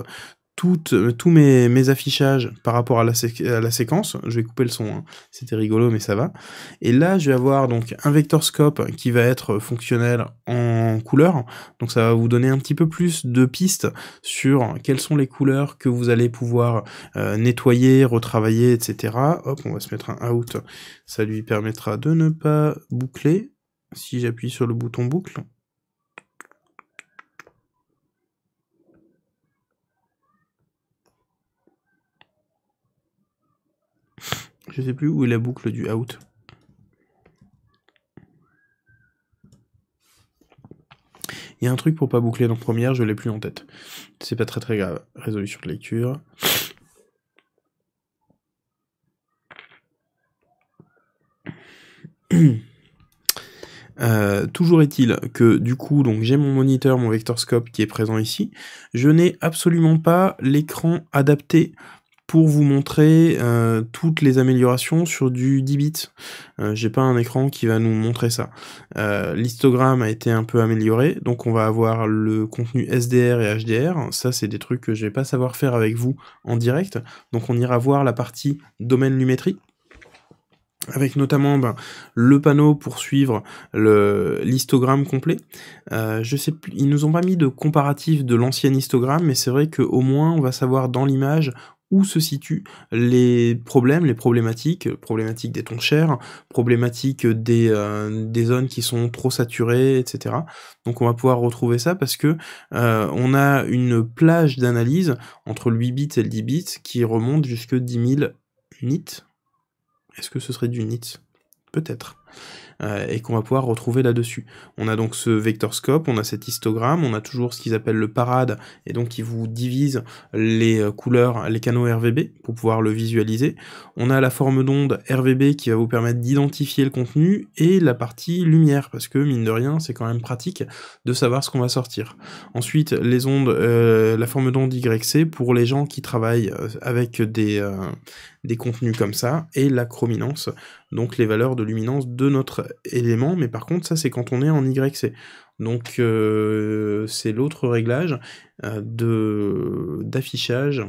toutes, euh, tous mes, affichages par rapport à la, séquence. Je vais couper le son, hein. c'était rigolo, mais ça va. Et là, je vais avoir donc un vectorscope scope qui va être fonctionnel en couleurs. Donc ça va vous donner un petit peu plus de pistes sur quelles sont les couleurs que vous allez pouvoir euh, nettoyer, retravailler, etc. Hop, on va se mettre un out. Ça lui permettra de ne pas boucler si j'appuie sur le bouton boucle. Je sais plus où est la boucle du out. Il y a un truc pour pas boucler dans première, je l'ai plus en tête. C'est pas très très grave. Résolution de lecture. (clears throat) Euh, toujours est-il que du coup, donc j'ai mon moniteur, mon vectorscope qui est présent ici. Je n'ai absolument pas l'écran adapté pour vous montrer euh, toutes les améliorations sur du 10 bits. Euh, j'ai pas un écran qui va nous montrer ça. Euh, l'histogramme a été un peu amélioré, donc on va avoir le contenu SDR et HDR. Ça, c'est des trucs que je vais pas savoir faire avec vous en direct. Donc on ira voir la partie domaine lumétrie avec notamment ben, le panneau pour suivre l'histogramme complet. je sais ils nous ont pas mis de comparatif de l'ancien histogramme, mais c'est vrai qu'au moins on va savoir dans l'image où se situent les problèmes, les problématiques, problématiques des tons chers, problématiques des, euh, des zones qui sont trop saturées, etc. Donc on va pouvoir retrouver ça parce que euh, on a une plage d'analyse entre le 8 bits et le 10 bits qui remonte jusque 10 000 nits. Est-ce que ce serait du nits Peut-être. Euh, et qu'on va pouvoir retrouver là-dessus. On a donc ce vector scope, on a cet histogramme, on a toujours ce qu'ils appellent le parade et donc qui vous divise les euh, couleurs, les canaux RVB pour pouvoir le visualiser. On a la forme d'onde RVB qui va vous permettre d'identifier le contenu et la partie lumière parce que mine de rien c'est quand même pratique de savoir ce qu'on va sortir. Ensuite les ondes, euh, la forme d'onde YC pour les gens qui travaillent avec des, des contenus comme ça et la chrominance donc les valeurs de luminance de notre élément, mais par contre ça c'est quand on est en YC. Donc euh, c'est l'autre réglage euh, de d'affichage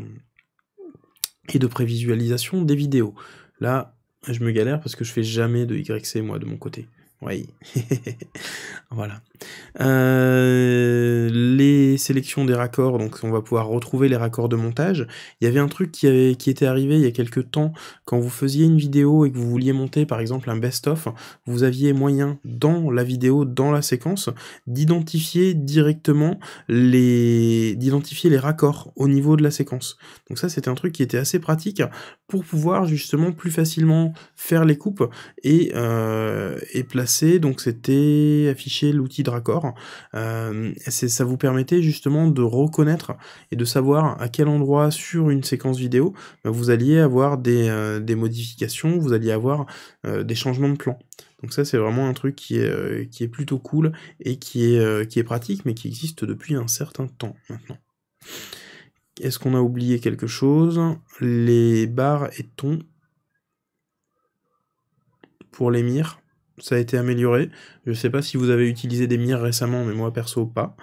et de prévisualisation des vidéos. Là, je me galère parce que je fais jamais de YC moi de mon côté. Oui. (laughs) voilà. Euh, les sélections des raccords, donc on va pouvoir retrouver les raccords de montage. Il y avait un truc qui, avait, qui était arrivé il y a quelques temps, quand vous faisiez une vidéo et que vous vouliez monter par exemple un best-of, vous aviez moyen dans la vidéo, dans la séquence, d'identifier directement les, d'identifier les raccords au niveau de la séquence. Donc ça c'était un truc qui était assez pratique pour pouvoir justement plus facilement faire les coupes et euh, placer donc c'était afficher l'outil de raccord. Euh, ça vous permettait justement de reconnaître et de savoir à quel endroit sur une séquence vidéo bah, vous alliez avoir euh, des, modifications, vous alliez avoir euh, des changements de plan. Donc ça c'est vraiment un truc qui est, qui est plutôt cool et qui est, qui est pratique mais qui existe depuis un certain temps maintenant. Est-ce qu'on a oublié quelque chose Les barres et tons pour les mires ça a été amélioré. Je ne sais pas si vous avez utilisé des mires récemment, mais moi perso pas.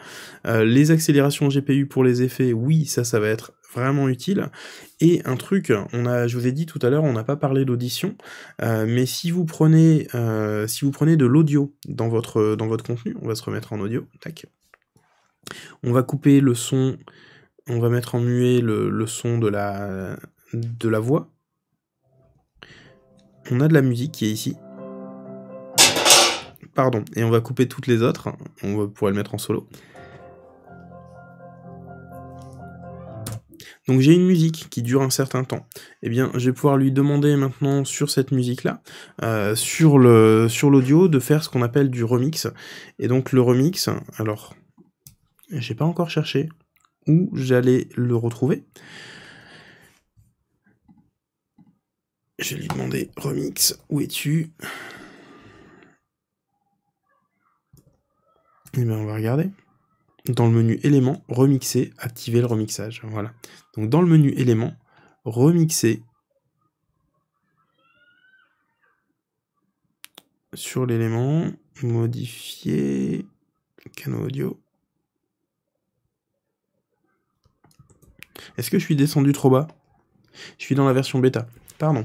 Euh, les accélérations GPU pour les effets, oui, ça, ça va être vraiment utile. Et un truc, on a, je vous ai dit tout à l'heure, on n'a pas parlé d'audition, euh, mais si vous prenez, euh, si vous prenez de l'audio dans votre, dans votre contenu, on va se remettre en audio, tac. On va couper le son, on va mettre en muet le, le son de la, de la voix. On a de la musique qui est ici, Pardon. Et on va couper toutes les autres. On va pouvoir le mettre en solo. Donc j'ai une musique qui dure un certain temps. Eh bien, je vais pouvoir lui demander maintenant sur cette musique-là, euh, sur sur l'audio, de faire ce qu'on appelle du remix. Et donc le remix, alors, j'ai pas encore cherché où j'allais le retrouver. Je vais lui demander remix, où es-tu on va regarder. Dans le menu éléments, remixer, activer le remixage. Voilà. Donc dans le menu éléments, remixer sur l'élément, modifier canal audio. Est-ce que je suis descendu trop bas Je suis dans la version bêta pardon.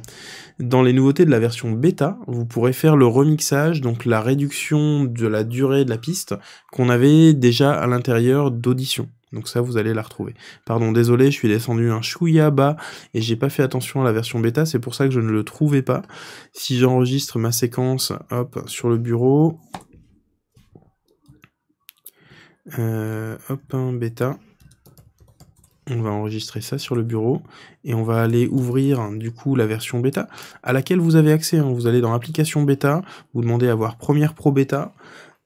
Dans les nouveautés de la version bêta, vous pourrez faire le remixage, donc la réduction de la durée de la piste qu'on avait déjà à l'intérieur d'audition. Donc ça, vous allez la retrouver. Pardon, désolé, je suis descendu un chouïa bas et j'ai pas fait attention à la version bêta, c'est pour ça que je ne le trouvais pas. Si j'enregistre ma séquence, hop, sur le bureau. Euh, hop, hein, bêta on va enregistrer ça sur le bureau et on va aller ouvrir du coup la version bêta à laquelle vous avez accès. Hein. Vous allez dans application bêta, vous demandez à voir première pro bêta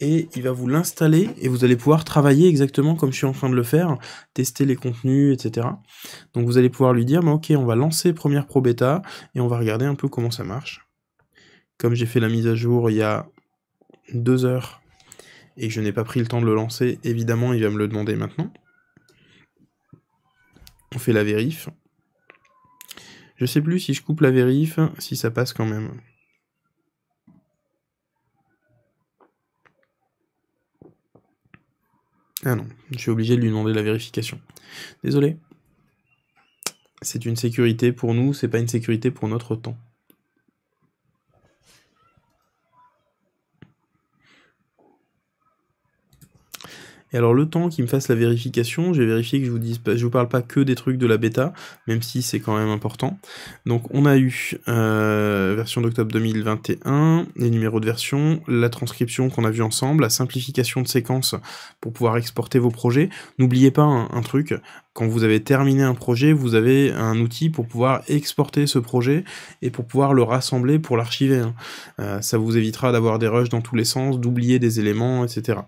et il va vous l'installer et vous allez pouvoir travailler exactement comme je suis en train de le faire, tester les contenus, etc. Donc vous allez pouvoir lui dire, bah, ok, on va lancer première pro bêta et on va regarder un peu comment ça marche. Comme j'ai fait la mise à jour il y a deux heures et je n'ai pas pris le temps de le lancer, évidemment il va me le demander maintenant on fait la vérif. Je sais plus si je coupe la vérif, si ça passe quand même. Ah non, je suis obligé de lui demander la vérification. Désolé. C'est une sécurité pour nous, c'est pas une sécurité pour notre temps. Et alors le temps qu'il me fasse la vérification, j'ai vérifié que je vous je vous parle pas que des trucs de la bêta, même si c'est quand même important. Donc on a eu euh, version d'octobre 2021, les numéros de version, la transcription qu'on a vue ensemble, la simplification de séquence pour pouvoir exporter vos projets. N'oubliez pas un truc, quand vous avez terminé un projet, vous avez un outil pour pouvoir exporter ce projet et pour pouvoir le rassembler pour l'archiver. Hein. Euh, ça vous évitera d'avoir des rushs dans tous les sens, d'oublier des éléments, etc.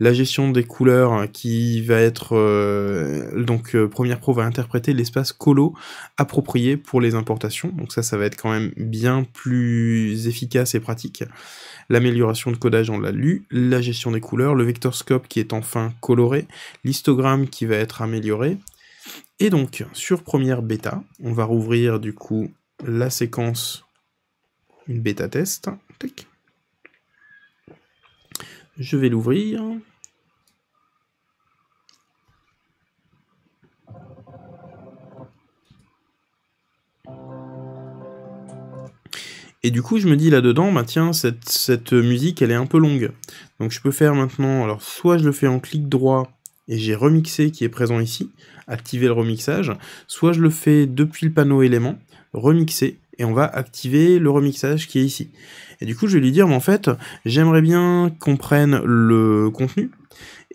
La gestion des couleurs hein, qui va être euh, donc euh, première Pro va interpréter l'espace colo approprié pour les importations. Donc ça, ça va être quand même bien plus efficace et pratique. L'amélioration de codage, on l'a lu. La gestion des couleurs, le vectorscope qui est enfin coloré, l'histogramme qui va être amélioré, et donc, sur première bêta, on va rouvrir du coup la séquence une bêta test. Je vais l'ouvrir. Et du coup, je me dis là-dedans, bah, tiens, cette, cette, musique, elle est un peu longue. Donc je peux faire maintenant, alors soit je le fais en clic droit et j'ai remixé qui est présent ici, activer le remixage, soit je le fais depuis le panneau élément, remixer, et on va activer le remixage qui est ici. Et du coup, je vais lui dire, en fait, j'aimerais bien qu'on prenne le contenu,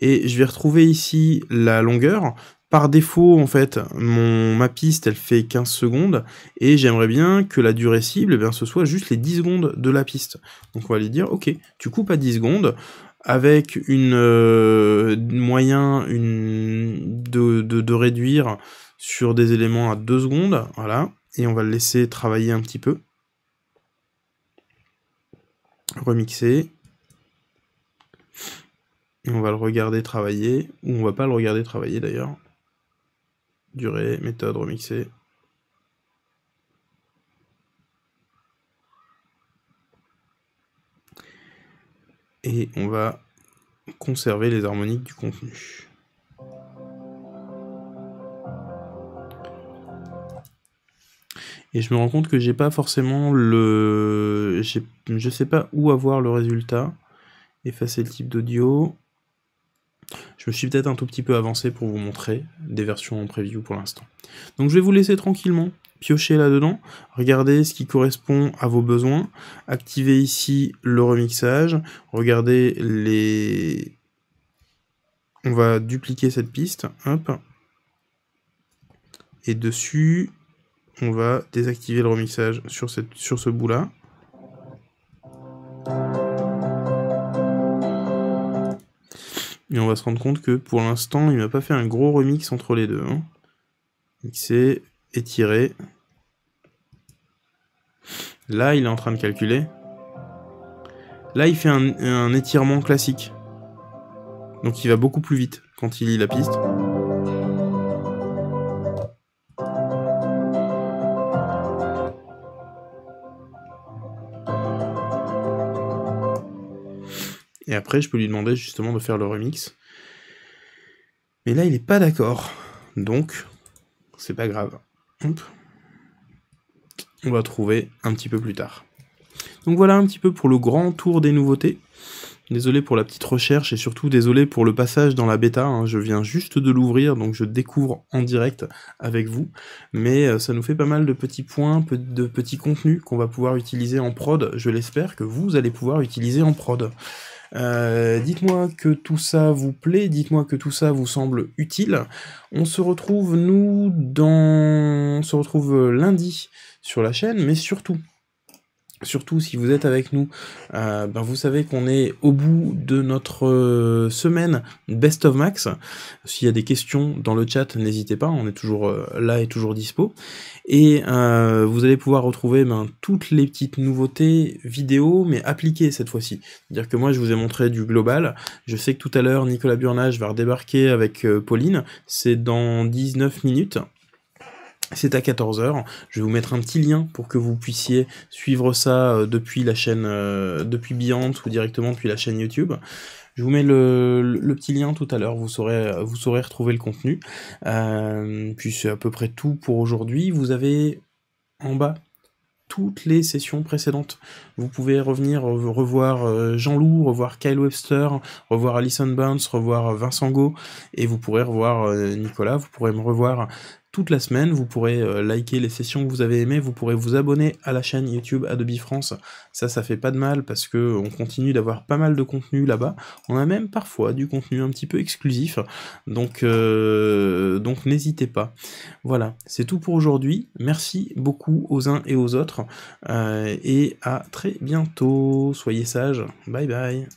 et je vais retrouver ici la longueur. Par défaut, en fait, mon, ma piste, elle fait 15 secondes, et j'aimerais bien que la durée cible, eh bien, ce soit juste les 10 secondes de la piste. Donc on va lui dire, ok, tu coupes à 10 secondes, avec une euh, moyen une, de, réduire sur des éléments à 2 secondes, voilà, et on va le laisser travailler un petit peu. Remixer. Et on va le regarder travailler, ou on va pas le regarder travailler d'ailleurs. Durée, méthode, remixer. et on va conserver les harmoniques du contenu. Et je me rends compte que j'ai pas forcément le... Je sais pas où avoir le résultat. Effacer le type d'audio. Je me suis peut-être un tout petit peu avancé pour vous montrer des versions en preview pour l'instant. Donc je vais vous laisser tranquillement piocher là-dedans, regardez ce qui correspond à vos besoins, activez ici le remixage, regardez les... On va dupliquer cette piste, hop, et dessus, on va désactiver le remixage sur, cette, sur ce bout-là. Et on va se rendre compte que pour l'instant, il ne m'a pas fait un gros remix entre les deux. Hein. Mixer, étiré. Là, il est en train de calculer. Là, il fait un, étirement classique. Donc il va beaucoup plus vite quand il lit la piste. Et après, je peux lui demander justement de faire le remix. Mais là, il n'est pas d'accord. Donc, c'est pas grave. On va trouver un petit peu plus tard. Donc voilà un petit peu pour le grand tour des nouveautés. Désolé pour la petite recherche et surtout désolé pour le passage dans la bêta, hein. je viens juste de l'ouvrir donc je découvre en direct avec vous, mais euh, ça nous fait pas mal de petits points, de petits contenus qu'on va pouvoir utiliser en prod, je l'espère que vous allez pouvoir utiliser en prod. Euh, dites-moi que tout ça vous plaît, dites-moi que tout ça vous semble utile. On se retrouve, nous, dans... On se retrouve lundi sur la chaîne, mais surtout, Surtout si vous êtes avec nous, euh, ben, vous savez qu'on est au bout de notre euh, semaine Best of Max. S'il y a des questions dans le chat, n'hésitez pas, on est toujours euh, là et toujours dispo. Et vous allez pouvoir retrouver ben, toutes les petites nouveautés vidéo, mais appliquées cette fois-ci. C'est-à-dire que moi je vous ai montré du global. Je sais que tout à l'heure Nicolas Burnage va redébarquer avec Pauline. C'est dans 19 minutes. C'est à 14h. Je vais vous mettre un petit lien pour que vous puissiez suivre ça euh, depuis la chaîne, euh, depuis Beyond ou directement depuis la chaîne YouTube. Je vous mets le, petit lien tout à l'heure, vous saurez, vous saurez retrouver le contenu. Euh, puis c'est à peu près tout pour aujourd'hui. Vous avez en bas toutes les sessions précédentes. Vous pouvez revenir revoir Jean-Loup, revoir Kyle Webster, revoir Alison Burns, revoir Vincent Go, et vous pourrez revoir Nicolas, vous pourrez me revoir toute la semaine. Vous pourrez euh, liker les sessions que vous avez aimées, vous pourrez vous abonner à la chaîne YouTube Adobe France. Ça, ça fait pas de mal parce que on continue d'avoir pas mal de contenu là-bas. On a même parfois du contenu un petit peu exclusif. Donc, euh, donc n'hésitez pas. Voilà, c'est tout pour aujourd'hui. Merci beaucoup aux uns et aux autres. Euh, et à très bientôt. Soyez sages. Bye bye.